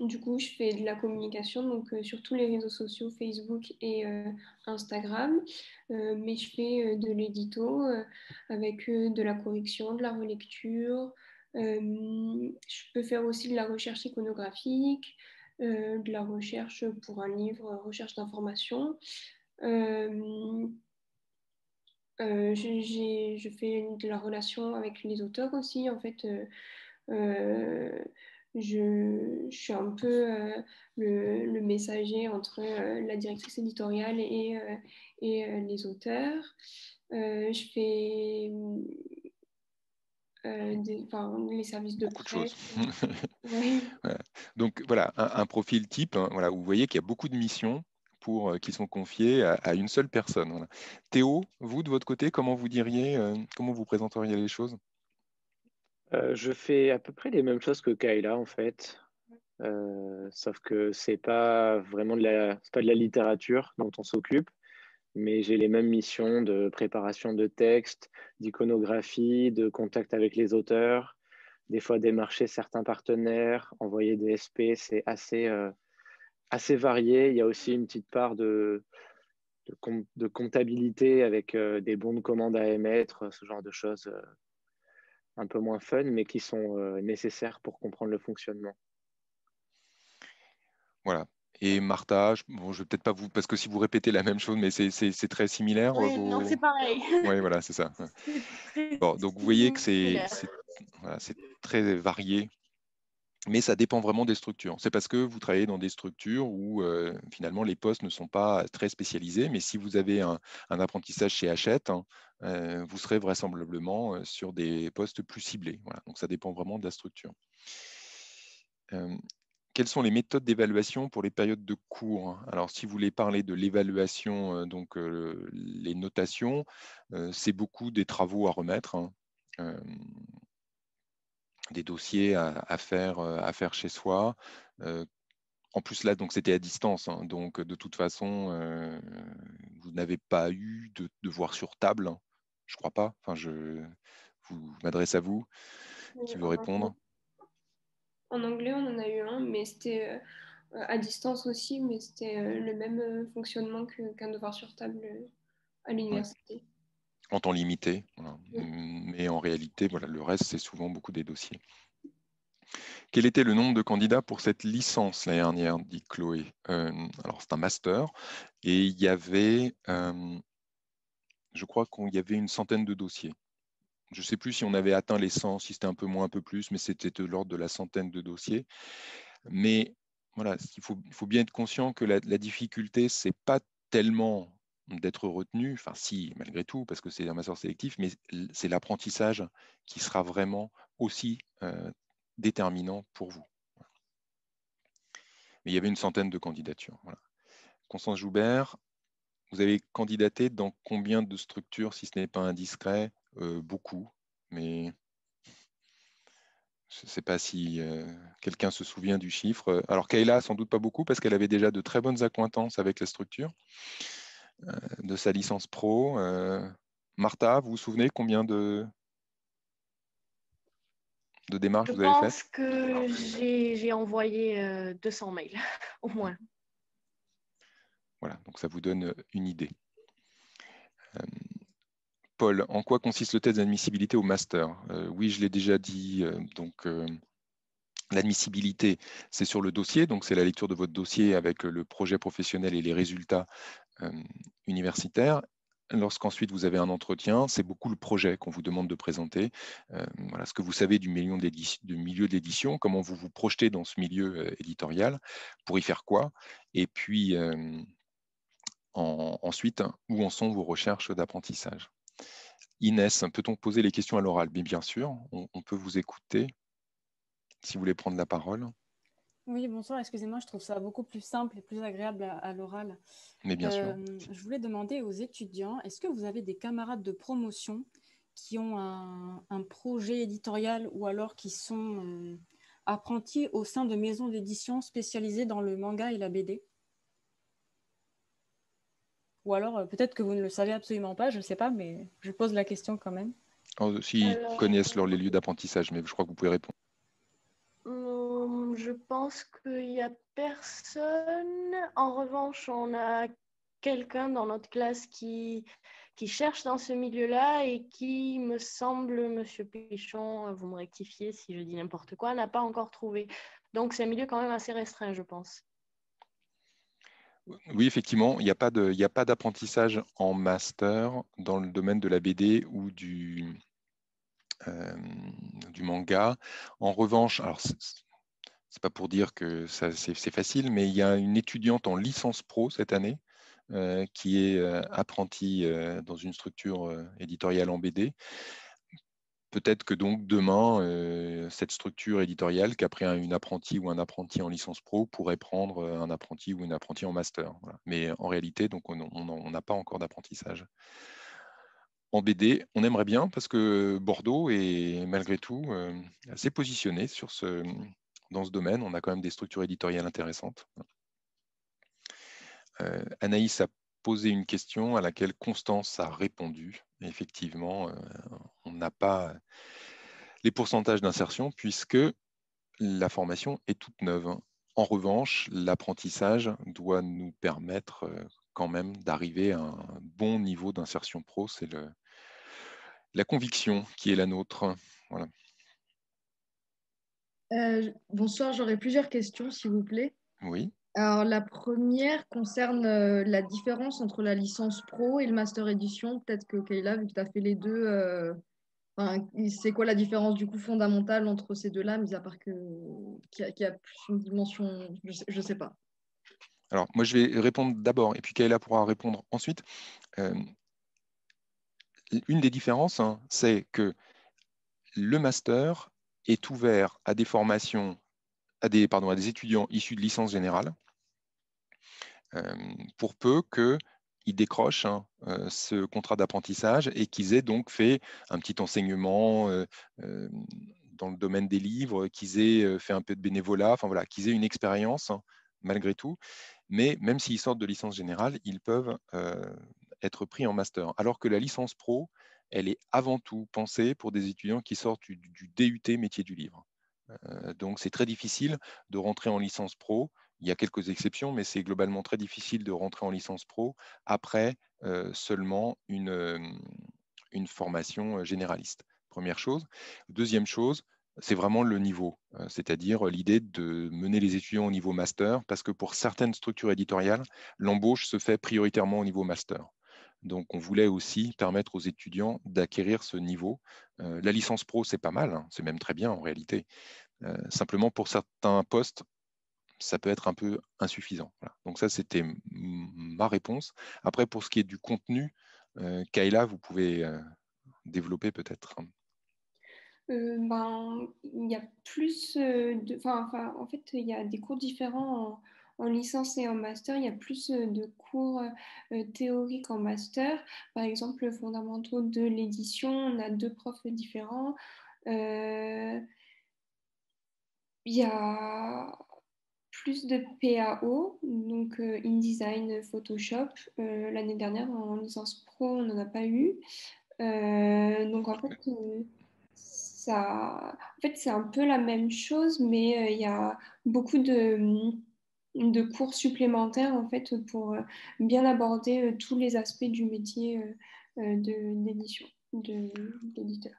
du coup, je fais de la communication, donc euh, sur tous les réseaux sociaux, Facebook et euh, Instagram. Euh, mais je fais de l'édito avec de la correction, de la relecture. je peux faire aussi de la recherche iconographique, de la recherche pour un livre, recherche d'information. je fais de la relation avec les auteurs aussi. En fait, je, suis un peu euh, le, messager entre euh, la directrice éditoriale et, euh, les auteurs. je fais les services de beaucoup presse. De choses. Donc voilà, un, profil type hein, voilà, vous voyez qu'il y a beaucoup de missions. Pour, qui sont confiées à, une seule personne. Théo, vous de votre côté, comment vous diriez, comment vous présenteriez les choses euh, je fais à peu près les mêmes choses que Kayla en fait, euh, sauf que c'est pas vraiment de la, littérature dont on s'occupe, mais j'ai les mêmes missions de préparation de textes, d'iconographie, de contact avec les auteurs, des fois démarcher certains partenaires, envoyer des SP, c'est assez, euh, assez varié. Il y a aussi une petite part de, de comptabilité avec des bons de commande à émettre, ce genre de choses un peu moins fun, mais qui sont euh, nécessaires pour comprendre le fonctionnement. Voilà. Et Martha, je, bon, vais peut-être pas vous, parce que si vous répétez la même chose, mais c'est très similaire. Oui, Non, c'est pareil. Oui, voilà, c'est ça. Bon, donc vous voyez que c'est voilà, très varié mais ça dépend vraiment des structures. C'est parce que vous travaillez dans des structures où euh, finalement les postes ne sont pas très spécialisés, mais si vous avez un, apprentissage chez Hachette, hein, euh, vous serez vraisemblablement euh, sur des postes plus ciblés. Donc ça dépend vraiment de la structure. quelles sont les méthodes d'évaluation pour les périodes de cours Alors, si vous voulez parler de l'évaluation, donc les notations, c'est beaucoup des travaux à remettre. Hein des dossiers à, faire, euh, à faire chez soi. Euh, en plus, là, donc c'était à distance. Hein. donc, de toute façon, euh, vous n'avez pas eu de devoir sur table. Hein. je crois pas. Enfin, je m'adresse à vous qui veut répondre. En anglais, on en a eu un, mais c'était à distance aussi, mais c'était le même fonctionnement qu'un devoir sur table à l'université en temps limité. Mm. Mais en réalité, voilà, le reste, c'est souvent beaucoup des dossiers. Quel était le nombre de candidats pour cette licence l'année dernière, dit Chloé euh, Alors, c'est un master, et il y avait, euh, je crois qu'il y avait une centaine de dossiers. Je ne sais plus si on avait atteint les 100, si c'était un peu moins, un peu plus, mais c'était de l'ordre de la centaine de dossiers. Mais voilà, il faut, faut bien être conscient que la, la difficulté, ce n'est pas tellement d'être retenu, enfin si malgré tout, parce que c'est un masseur sélectif, mais c'est l'apprentissage qui sera vraiment aussi euh, déterminant pour vous. il y avait une centaine de candidatures. Constance Joubert, vous avez candidaté dans combien de structures, si ce n'est pas indiscret euh, Beaucoup, mais je ne sais pas si euh, quelqu'un se souvient du chiffre. Alors Kayla, sans doute pas beaucoup, parce qu'elle avait déjà de très bonnes acquaintances avec la structure. Euh, de sa licence pro. Euh, Martha, vous vous souvenez combien de, de démarches vous avez faites Je pense que j'ai envoyé 200 euh, mails, au moins. Voilà, donc ça vous donne une idée. Paul, en quoi consiste le test d'admissibilité au master Oui, je l'ai déjà dit, donc l'admissibilité, c'est sur le dossier, donc c'est la lecture de votre dossier avec le projet professionnel et les résultats euh, universitaire Lorsqu'ensuite vous avez un entretien, c'est beaucoup le projet qu'on vous demande de présenter. Euh, voilà ce que vous savez du, milieu de l'édition, comment vous vous projetez dans ce milieu euh, éditorial, pour y faire quoi, et puis ensuite où en sont vos recherches d'apprentissage. Inès, peut-on poser les questions à l'oral Bien sûr, on peut vous écouter si vous voulez prendre la parole. Oui, bonsoir, excusez-moi, je trouve ça beaucoup plus simple et plus agréable à, l'oral. Mais bien sûr. Euh, je voulais demander aux étudiants, est-ce que vous avez des camarades de promotion qui ont un, projet éditorial ou alors qui sont euh, apprentis au sein de maisons d'édition spécialisées dans le manga et la BD Ou alors euh, peut-être que vous ne le savez absolument pas, je ne sais pas, mais je pose la question quand même. Oh, s'ils connaissent les lieux d'apprentissage, mais je crois que vous pouvez répondre je pense qu'il n'y a personne. En revanche, on a quelqu'un dans notre classe qui, qui cherche dans ce milieu-là et qui, me semble, Monsieur Pichon, euh, vous me rectifiez si je dis n'importe quoi, n'a pas encore trouvé. Donc c'est un milieu quand même assez restreint, je pense. Oui, effectivement, il n'y a pas d'apprentissage en master dans le domaine de la BD ou du, euh, du manga. En revanche, alors ce n'est pas pour dire que c'est, facile, mais il y a une étudiante en licence pro cette année euh, qui est euh, apprentie euh, dans une structure éditoriale en BD. Peut-être que donc demain, cette structure éditoriale, qu'après une apprentie ou un apprenti en licence pro, pourrait prendre un apprenti ou une apprentie en master. Mais en réalité, donc on n'a pas encore d'apprentissage. En BD, on aimerait bien parce que Bordeaux est malgré tout assez positionné sur ce, dans ce domaine. On a quand même des structures éditoriales intéressantes. Euh, Anaïs a posé une question à laquelle Constance a répondu. effectivement, euh, on n'a pas les pourcentages d'insertion puisque la formation est toute neuve. Hein. En revanche, l'apprentissage doit nous permettre euh, quand même d'arriver à un bon niveau d'insertion pro. C'est la conviction qui est la nôtre. Voilà. Euh, bonsoir, j'aurais plusieurs questions, s'il vous plaît. Oui. Alors, la première concerne euh, la différence entre la licence pro et le master édition. Peut-être que Kayla, vu que tu as fait les deux, euh, c'est quoi la différence du coup fondamentale entre ces deux-là, mis à part que qu'il y, a plus une dimension, je ne sais, pas. Alors, moi, je vais répondre d'abord, et puis Kayla pourra répondre ensuite. une des différences, hein, c'est que le master est ouvert à des formations, à des, pardon, des étudiants issus de licence générale, euh, pour peu qu'ils décrochent hein, euh, ce contrat d'apprentissage et qu'ils aient donc fait un petit enseignement euh, dans le domaine des livres, qu'ils aient fait un peu de bénévolat, enfin voilà, qu'ils aient une expérience hein, malgré tout. Mais même s'ils sortent de licence générale, ils peuvent être pris en master. Alors que la licence pro, elle est avant tout pensée pour des étudiants qui sortent du, DUT métier du livre. Euh, donc c'est très difficile de rentrer en licence pro. Il y a quelques exceptions, mais c'est globalement très difficile de rentrer en licence pro après euh, seulement une euh, formation généraliste. Première chose. Deuxième chose, c'est vraiment le niveau, c'est-à-dire l'idée de mener les étudiants au niveau master, parce que pour certaines structures éditoriales, l'embauche se fait prioritairement au niveau master. Donc, on voulait aussi permettre aux étudiants d'acquérir ce niveau. Euh, la licence pro, c'est pas mal, hein, c'est même très bien en réalité. Euh, simplement, pour certains postes, ça peut être un peu insuffisant. Donc, ça, c'était ma réponse. Après, pour ce qui est du contenu, euh, Kayla, vous pouvez euh, développer peut-être. Hein. Ben, il y a plus de. en fait, il y a des cours différents en licence et en master, il y a plus euh, de cours euh, théoriques en master. Par exemple, fondamentaux de l'édition, on a deux profs différents. Euh, il y a plus de PAO, donc InDesign, Photoshop. L'année dernière, en licence pro, on n'en a pas eu. donc en fait, c'est un peu la même chose, mais il y a beaucoup de de cours supplémentaires en fait pour euh, bien aborder euh, tous les aspects du métier euh, d'édition, d'éditeur.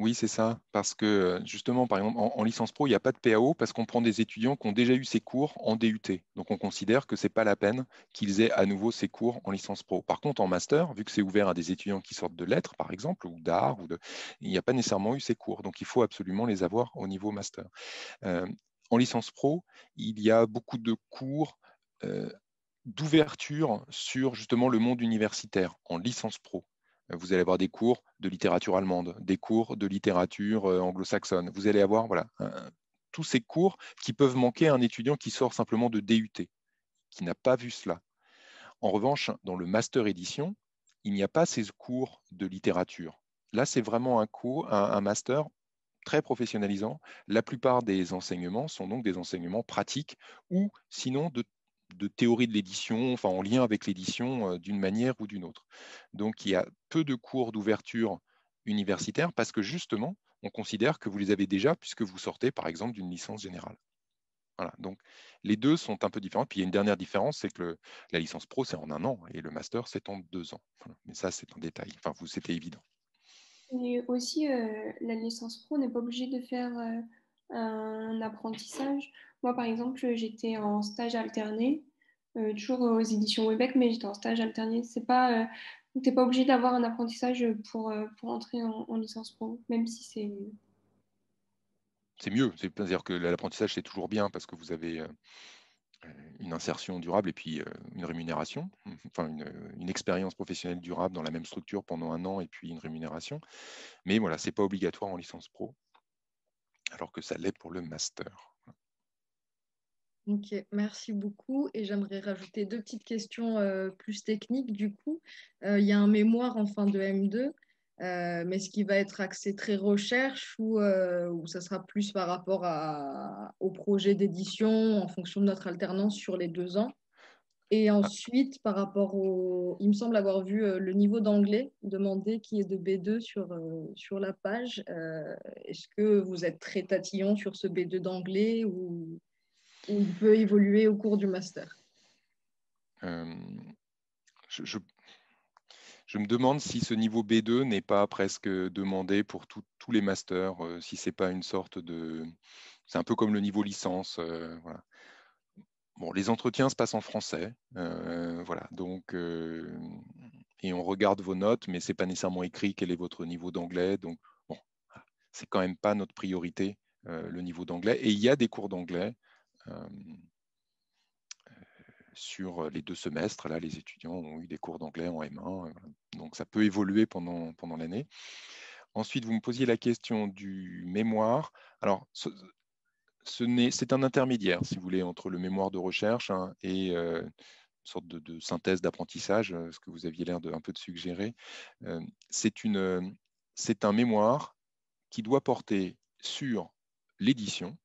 Oui, c'est ça, parce que justement, par exemple, en, licence pro, il n'y a pas de PAO parce qu'on prend des étudiants qui ont déjà eu ces cours en DUT. Donc, on considère que ce n'est pas la peine qu'ils aient à nouveau ces cours en licence pro. Par contre, en master, vu que c'est ouvert à des étudiants qui sortent de lettres, par exemple, ou d'art, de... il n'y a pas nécessairement eu ces cours. Donc, il faut absolument les avoir au niveau master en licence pro, il y a beaucoup de cours euh, d'ouverture sur justement le monde universitaire en licence pro. Euh, vous allez avoir des cours de littérature allemande, des cours de littérature euh, anglo-saxonne. Vous allez avoir voilà, tous ces cours qui peuvent manquer à un étudiant qui sort simplement de DUT, qui n'a pas vu cela. En revanche, dans le master édition, il n'y a pas ces cours de littérature. Là, c'est vraiment un cours, un master très professionnalisant. La plupart des enseignements sont donc des enseignements pratiques ou sinon de, théorie de l'édition, enfin en lien avec l'édition euh, d'une manière ou d'une autre. Donc il y a peu de cours d'ouverture universitaire parce que justement, on considère que vous les avez déjà puisque vous sortez par exemple d'une licence générale. Voilà, donc les deux sont un peu différents. Puis il y a une dernière différence, c'est que la licence pro, c'est en un an et le master, c'est en deux ans. Mais ça, c'est en détail. Enfin, vous, c'était évident. Mais aussi, euh, la licence pro, on n'est pas obligé de faire euh, un apprentissage. Moi, par exemple, j'étais en stage alterné, euh, toujours aux éditions Webec, mais j'étais en stage alterné. C'est pas, pas obligé d'avoir un apprentissage pour, pour entrer en, licence pro, même si c'est. C'est mieux. C'est-à-dire que l'apprentissage, c'est toujours bien parce que vous avez euh, une insertion durable et puis euh, une rémunération, mmh, enfin euh, une, expérience professionnelle durable dans la même structure pendant un an et puis une rémunération. Mais voilà, ce n'est pas obligatoire en licence pro, alors que ça l'est pour le master. Ok, merci beaucoup. Et j'aimerais rajouter deux petites questions plus techniques. Du coup, il y a un mémoire en fin de M2 mais euh, mais ce qui va être axé très recherche euh, ou, ça sera plus par rapport à, au projet d'édition en fonction de notre alternance sur les deux ans. Et ah. ensuite, par rapport au... Il me semble avoir vu euh, le niveau d'anglais demandé qui est de B2 sur, sur la page. Est-ce que vous êtes très tatillon sur ce B2 d'anglais ou, il peut évoluer au cours du master je, je, je me demande si ce niveau B2 n'est pas presque demandé pour tous les masters, euh, si c'est pas une sorte de... C'est un peu comme le niveau licence. Euh, bon, les entretiens se passent en français, euh, voilà. Donc, et on regarde vos notes, mais ce n'est pas nécessairement écrit quel est votre niveau d'anglais. Donc, bon, c'est quand même pas notre priorité le niveau d'anglais. Et il y a des cours d'anglais sur euh, les deux semestres. Là, les étudiants ont eu des cours d'anglais en M1, euh, donc ça peut évoluer pendant, pendant l'année. Ensuite, vous me posiez la question du mémoire. Alors, ce, c'est un intermédiaire, si vous voulez, entre le mémoire de recherche hein, et euh, une sorte de, synthèse d'apprentissage, ce que vous aviez l'air un peu de suggérer. Euh, c'est un mémoire qui doit porter sur l'édition.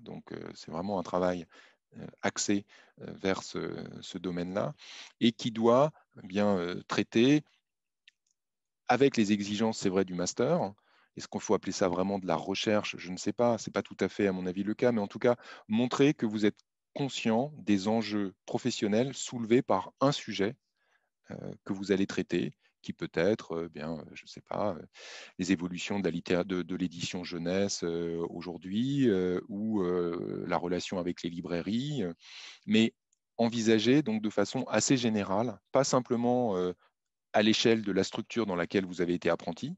donc, c'est vraiment un travail euh, Accès euh, vers ce, domaine-là et qui doit eh bien euh, traiter avec les exigences, c'est vrai, du master. Est-ce qu'on faut appeler ça vraiment de la recherche Je ne sais pas. Ce n'est pas tout à fait, à mon avis, le cas, mais en tout cas, montrer que vous êtes conscient des enjeux professionnels soulevés par un sujet que vous allez traiter qui peut être, euh, bien, euh, je ne sais pas, euh, les évolutions de l'édition jeunesse aujourd'hui ou la relation avec les librairies, mais envisager donc de façon assez générale, pas simplement à l'échelle de la structure dans laquelle vous avez été apprenti,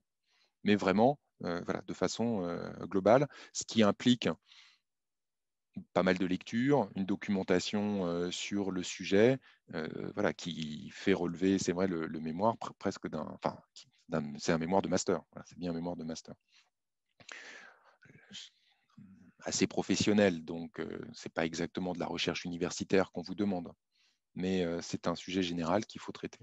mais vraiment voilà, de façon globale, ce qui implique pas mal de lectures, une documentation euh, sur le sujet, euh, voilà, qui fait relever, c'est vrai, le, mémoire presque d'un, c'est un mémoire de master, c'est bien un mémoire de master. Euh, assez professionnel, donc ce c'est pas exactement de la recherche universitaire qu'on vous demande, mais c'est un sujet général qu'il faut traiter.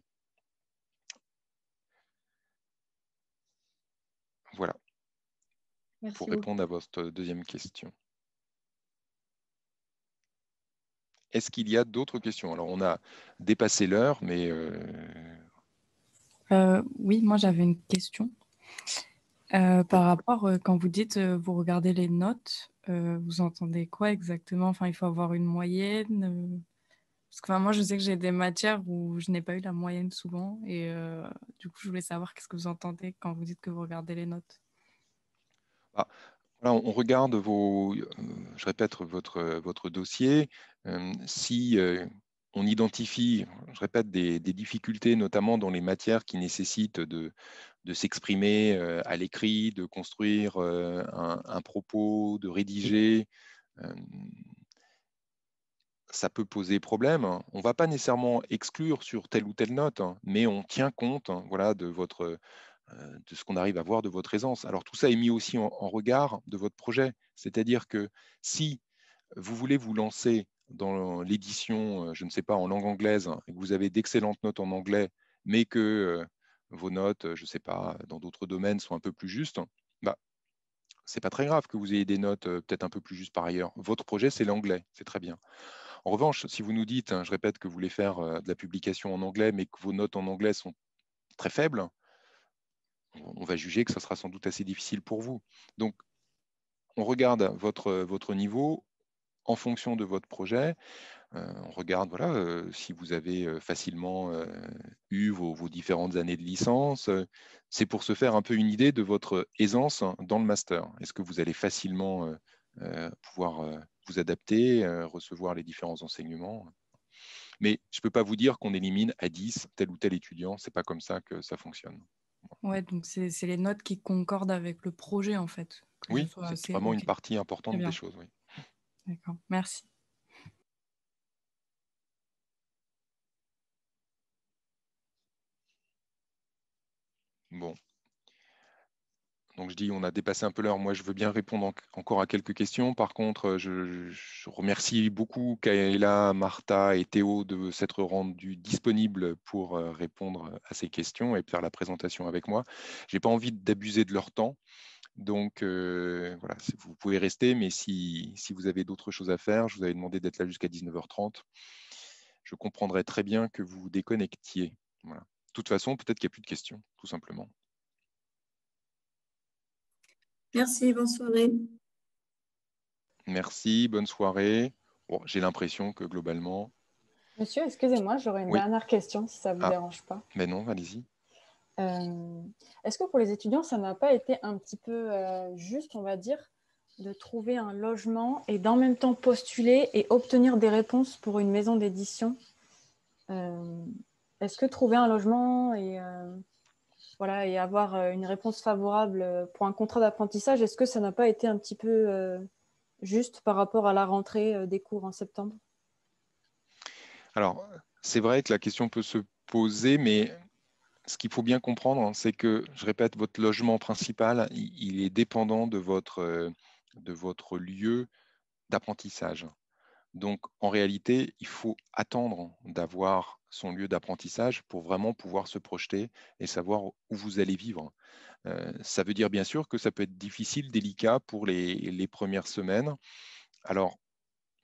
Voilà. pour répondre à votre deuxième question. Est-ce qu'il y a d'autres questions Alors, on a dépassé l'heure, mais. Euh, euh, oui, moi, j'avais une question. Euh, par rapport, quand vous dites vous regardez les notes, vous entendez quoi exactement Enfin, il faut avoir une moyenne Parce que moi, je sais que j'ai des matières où je n'ai pas eu la moyenne souvent. Et du coup, je voulais savoir qu'est-ce que vous entendez quand vous dites que vous regardez les notes bah, on regarde vos, euh, je répète, votre, dossier. si on identifie, je répète, des, difficultés, notamment dans les matières qui nécessitent de, s'exprimer à l'écrit, de construire un, propos, de rédiger, ça peut poser problème. Hein. On ne va pas nécessairement exclure sur telle ou telle note, hein, mais on tient compte hein, voilà, de votre euh, de ce qu'on arrive à voir de votre aisance. Alors tout ça est mis aussi en, regard de votre projet, c'est-à-dire que si vous voulez vous lancer dans l'édition, euh, je ne sais pas, en langue anglaise, et que vous avez d'excellentes notes en anglais, mais que euh, vos notes, je ne sais pas, dans d'autres domaines sont un peu plus justes, bah, c'est pas très grave que vous ayez des notes peut-être un peu plus justes par ailleurs. Votre projet, c'est l'anglais, c'est très bien. En revanche, si vous nous dites, hein, je répète, que vous voulez faire de la publication en anglais, mais que vos notes en anglais sont très faibles, on va juger que ça sera sans doute assez difficile pour vous. Donc, on regarde votre, niveau en fonction de votre projet. Euh, on regarde voilà, euh, si vous avez euh, facilement eu vos, vos, différentes années de licence. C'est pour se faire un peu une idée de votre aisance dans le master. Est-ce que vous allez facilement pouvoir vous adapter, recevoir les différents enseignements Mais je ne peux pas vous dire qu'on élimine à 10 tel ou tel étudiant. Ce n'est pas comme ça que ça fonctionne. Ouais, donc c'est les notes qui concordent avec le projet en fait. Oui, c'est vraiment une partie importante des choses. Oui. D'accord, merci. Bon, donc je dis, on a dépassé un peu l'heure. Moi, je veux bien répondre encore à quelques questions. Par contre, euh, je, remercie beaucoup Kayla, Martha et Théo de s'être rendus disponibles pour euh, répondre euh, à ces questions et faire la présentation avec moi. Je n'ai pas envie d'abuser de leur temps. Donc voilà, vous pouvez rester, mais si, vous avez d'autres choses à faire, je vous avais demandé d'être là jusqu'à 19h30. Je comprendrais très bien que vous vous déconnectiez. De toute façon, peut-être qu'il n'y a plus de questions, tout simplement. Merci, bonne soirée. Merci, bonne soirée. J'ai l'impression que globalement. Monsieur, excusez-moi, j'aurais une dernière question si ça ne vous ah. dérange pas. Mais ben non, allez-y. Euh, est-ce que pour les étudiants, ça n'a pas été un petit peu euh, juste, on va dire, de trouver un logement et d'en même temps postuler et obtenir des réponses pour une maison d'édition euh, Est-ce que trouver un logement et voilà, et avoir euh, une réponse favorable euh, pour un contrat d'apprentissage, est-ce que ça n'a pas été un petit peu euh, juste par rapport à la rentrée des cours en septembre Alors, c'est vrai que la question peut se poser, mais ce qu'il faut bien comprendre, hein, c'est que, je répète, votre logement principal, il est dépendant de votre, de votre lieu d'apprentissage. Donc, en réalité, il faut attendre d'avoir son lieu d'apprentissage pour vraiment pouvoir se projeter et savoir où vous allez vivre. Euh, ça veut dire bien sûr que ça peut être difficile, délicat pour les, premières semaines. Alors,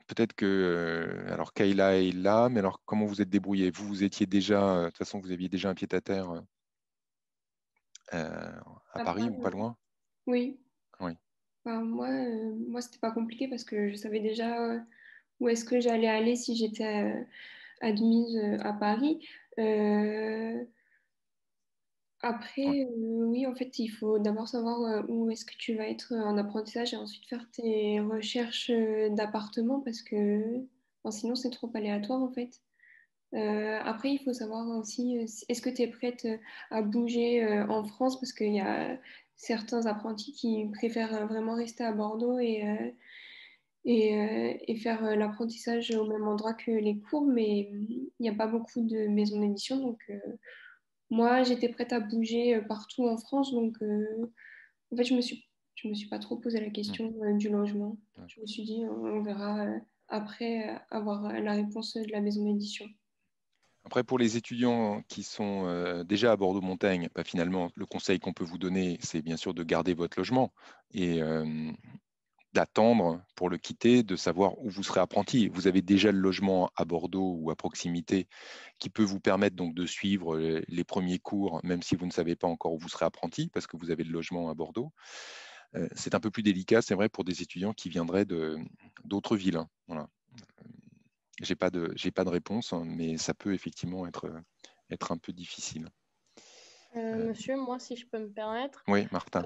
peut-être que... alors, Kayla est là, mais alors, comment vous êtes débrouillé Vous, vous étiez déjà... Euh, de toute façon, vous aviez déjà un pied euh, à terre à, Paris, ou pas loin Oui. Oui. moi, ce moi c'était pas compliqué parce que je savais déjà où est-ce que j'allais aller si j'étais admise euh, à Paris. Euh, après, euh, oui, en fait, il faut d'abord savoir où est-ce que tu vas être en apprentissage et ensuite faire tes recherches d'appartement parce que sinon, c'est trop aléatoire, en fait. après, il faut savoir aussi, est-ce que tu es prête à bouger en France parce qu'il y a certains apprentis qui préfèrent vraiment rester à Bordeaux et euh, et, faire euh, l'apprentissage au même endroit que les cours, mais hum, il n'y a pas beaucoup de maisons d'édition. Donc, euh, moi, j'étais prête à bouger partout en France. Donc, en fait, je ne me, suis, je me suis pas trop posé la question du logement. Je me suis dit, on, verra après avoir la réponse de la maison d'édition. Après, pour les étudiants qui sont déjà à Bordeaux-Montagne, bah, finalement, le conseil qu'on peut vous donner, c'est bien sûr de garder votre logement et, d'attendre pour le quitter, de savoir où vous serez apprenti. Vous avez déjà le logement à Bordeaux ou à proximité qui peut vous permettre donc de suivre euh, les premiers cours, même si vous ne savez pas encore où vous serez apprenti, parce que vous avez le logement à Bordeaux. Euh, c'est un peu plus délicat, c'est vrai, pour des étudiants qui viendraient d'autres villes. Hein. Voilà. Euh, je n'ai pas, de, réponse, hein, mais ça peut effectivement être, un peu difficile. monsieur, moi, si je peux me permettre. Oui, Martin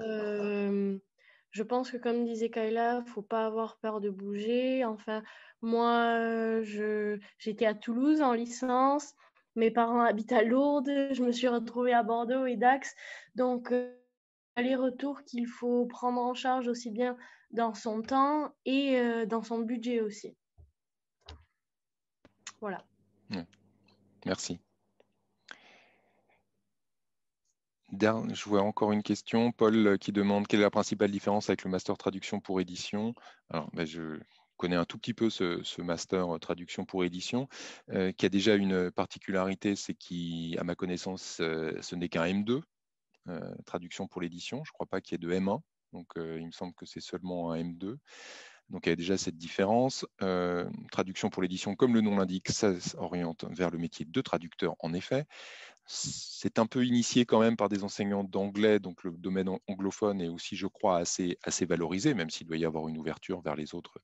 je pense que comme disait Kayla, faut pas avoir peur de bouger. Enfin, moi, j'étais à Toulouse en licence. Mes parents habitent à Lourdes. Je me suis retrouvée à Bordeaux et Dax. Donc, euh, aller les retours qu'il faut prendre en charge aussi bien dans son temps et euh, dans son budget aussi. Voilà. Merci. je vois encore une question. Paul euh, qui demande quelle est la principale différence avec le master traduction pour édition. Alors, ben, je connais un tout petit peu ce, master euh, traduction pour édition, euh, qui a déjà une particularité, c'est qu'à ma connaissance, ce n'est qu'un M2, traduction pour l'édition. Je ne crois pas qu'il y ait de M1, donc il me semble que c'est seulement un M2. Donc il y a déjà cette différence. traduction pour l'édition, comme le nom l'indique, ça s'oriente vers le métier de traducteur, en effet c'est un peu initié quand même par des enseignants d'anglais, donc le domaine anglophone est aussi, je crois, assez, valorisé, même s'il doit y avoir une ouverture vers les autres,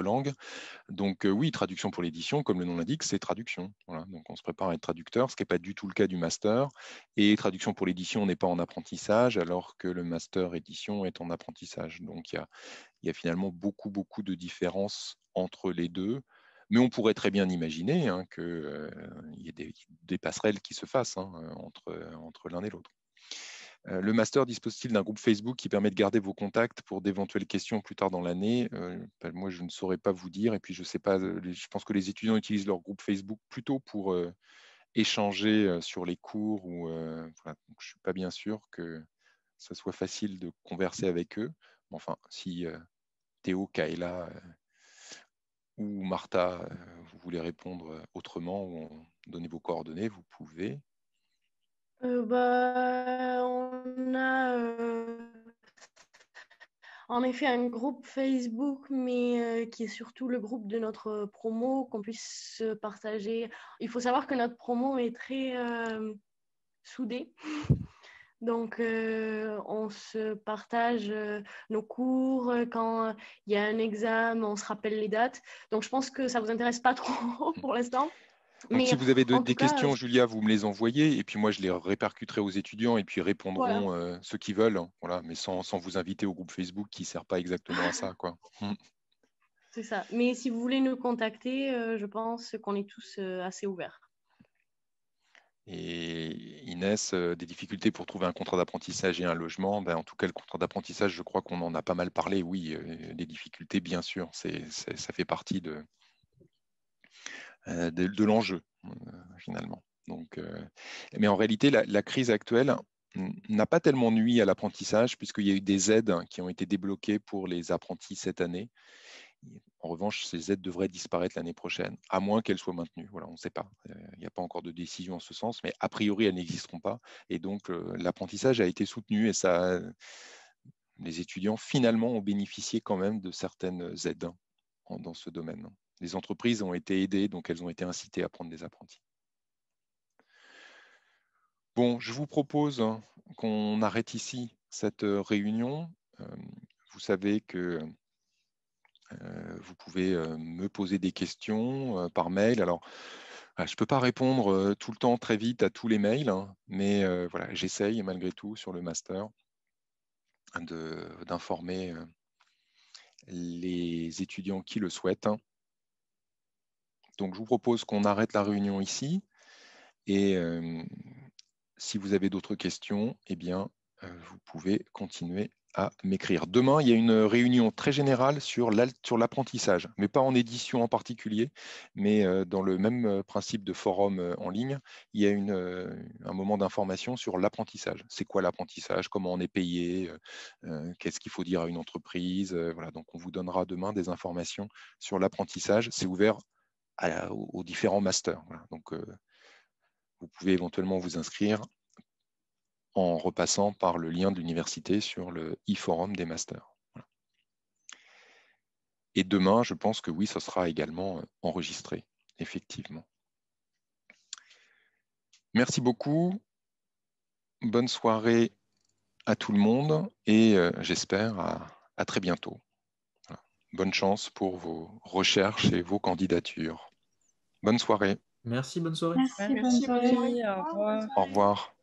langues. Donc euh, oui, traduction pour l'édition, comme le nom l'indique, c'est traduction. Donc on se prépare à être traducteur, ce qui n'est pas du tout le cas du master. Et traduction pour l'édition, n'est pas en apprentissage, alors que le master édition est en apprentissage. Donc il y a, y a, finalement beaucoup, beaucoup de différences entre les deux. Mais on pourrait très bien imaginer hein, qu'il euh, y ait des, passerelles qui se fassent hein, euh, euh, entre, l'un et l'autre. le master dispose-t-il d'un groupe Facebook qui permet de garder vos contacts pour d'éventuelles questions plus tard dans l'année ben, Moi, je ne saurais pas vous dire. Et puis, je sais pas, je pense que les étudiants utilisent leur groupe Facebook plutôt pour échanger sur les cours. Ou, je ne suis pas bien sûr que ce soit facile de converser avec eux. Enfin, si Théo, Kaela, ou Martha, euh, vous voulez répondre euh, autrement ou donner vos coordonnées, vous pouvez. Euh, bah, on a en effet un groupe Facebook, mais qui est surtout le groupe de notre promo, qu'on puisse partager. Il faut savoir que notre promo est très soudée. Donc, euh, on se partage euh, nos cours. Euh, quand il y a un examen, on se rappelle les dates. Donc, je pense que ça ne vous intéresse pas trop pour l'instant. Mais si vous avez des questions, Julia, vous me les envoyez et puis moi, je les répercuterai aux étudiants et puis répondront ceux qui veulent. Hein, voilà, mais sans, sans, vous inviter au groupe Facebook qui ne sert pas exactement à ça. Quoi. Hmm. C'est ça. Mais si vous voulez nous contacter, je pense qu'on est tous assez ouverts. Et euh, des difficultés pour trouver un contrat d'apprentissage et un logement, ben, en tout cas le contrat d'apprentissage, je crois qu'on en a pas mal parlé, oui, des euh, difficultés, bien sûr, ça fait partie de, euh, l'enjeu, finalement. mais en réalité, la, la crise actuelle n'a pas tellement nuit à l'apprentissage, puisqu'il y a eu des aides qui ont été débloquées pour les apprentis cette année. En revanche, ces aides devraient disparaître l'année prochaine, à moins qu'elles soient maintenues. Voilà, on ne sait pas. Euh, il n'y a pas encore de décision en ce sens, mais a priori, elles n'existeront pas. Et donc, euh, l'apprentissage a été soutenu et ça, les étudiants finalement ont bénéficié quand même de certaines aides dans ce domaine. Les entreprises ont été aidées, donc elles ont été incitées à prendre des apprentis. Bon, je vous propose hein, qu'on arrête ici cette euh, réunion. Vous savez que euh, vous pouvez euh, me poser des questions euh, par mail. Alors, ah, je ne peux pas répondre tout le temps très vite à tous les mails, hein, mais voilà, j'essaye malgré tout sur le master d'informer les étudiants qui le souhaitent. Hein. Donc, je vous propose qu'on arrête la réunion ici. Et si vous avez d'autres questions, eh bien, vous pouvez continuer à m'écrire. Demain, il y a une réunion très générale sur l'apprentissage, mais pas en édition en particulier, mais euh, dans le même euh, principe de forum euh, en ligne, il y a un moment d'information sur l'apprentissage. C'est quoi l'apprentissage Comment on est payé Qu'est-ce qu'il faut dire à une entreprise Voilà, donc on vous donnera demain des informations sur l'apprentissage. C'est ouvert aux différents masters. donc, vous pouvez éventuellement vous inscrire en repassant par le lien de l'université sur le e-forum des masters. Et demain, je pense que oui, ce sera également euh, enregistré, effectivement. Merci beaucoup. Bonne soirée à tout le monde et euh, j'espère à, très bientôt. Bonne chance pour vos recherches et vos candidatures. Bonne soirée. Merci, bonne soirée. Merci, bonne soirée. Au revoir. Au revoir.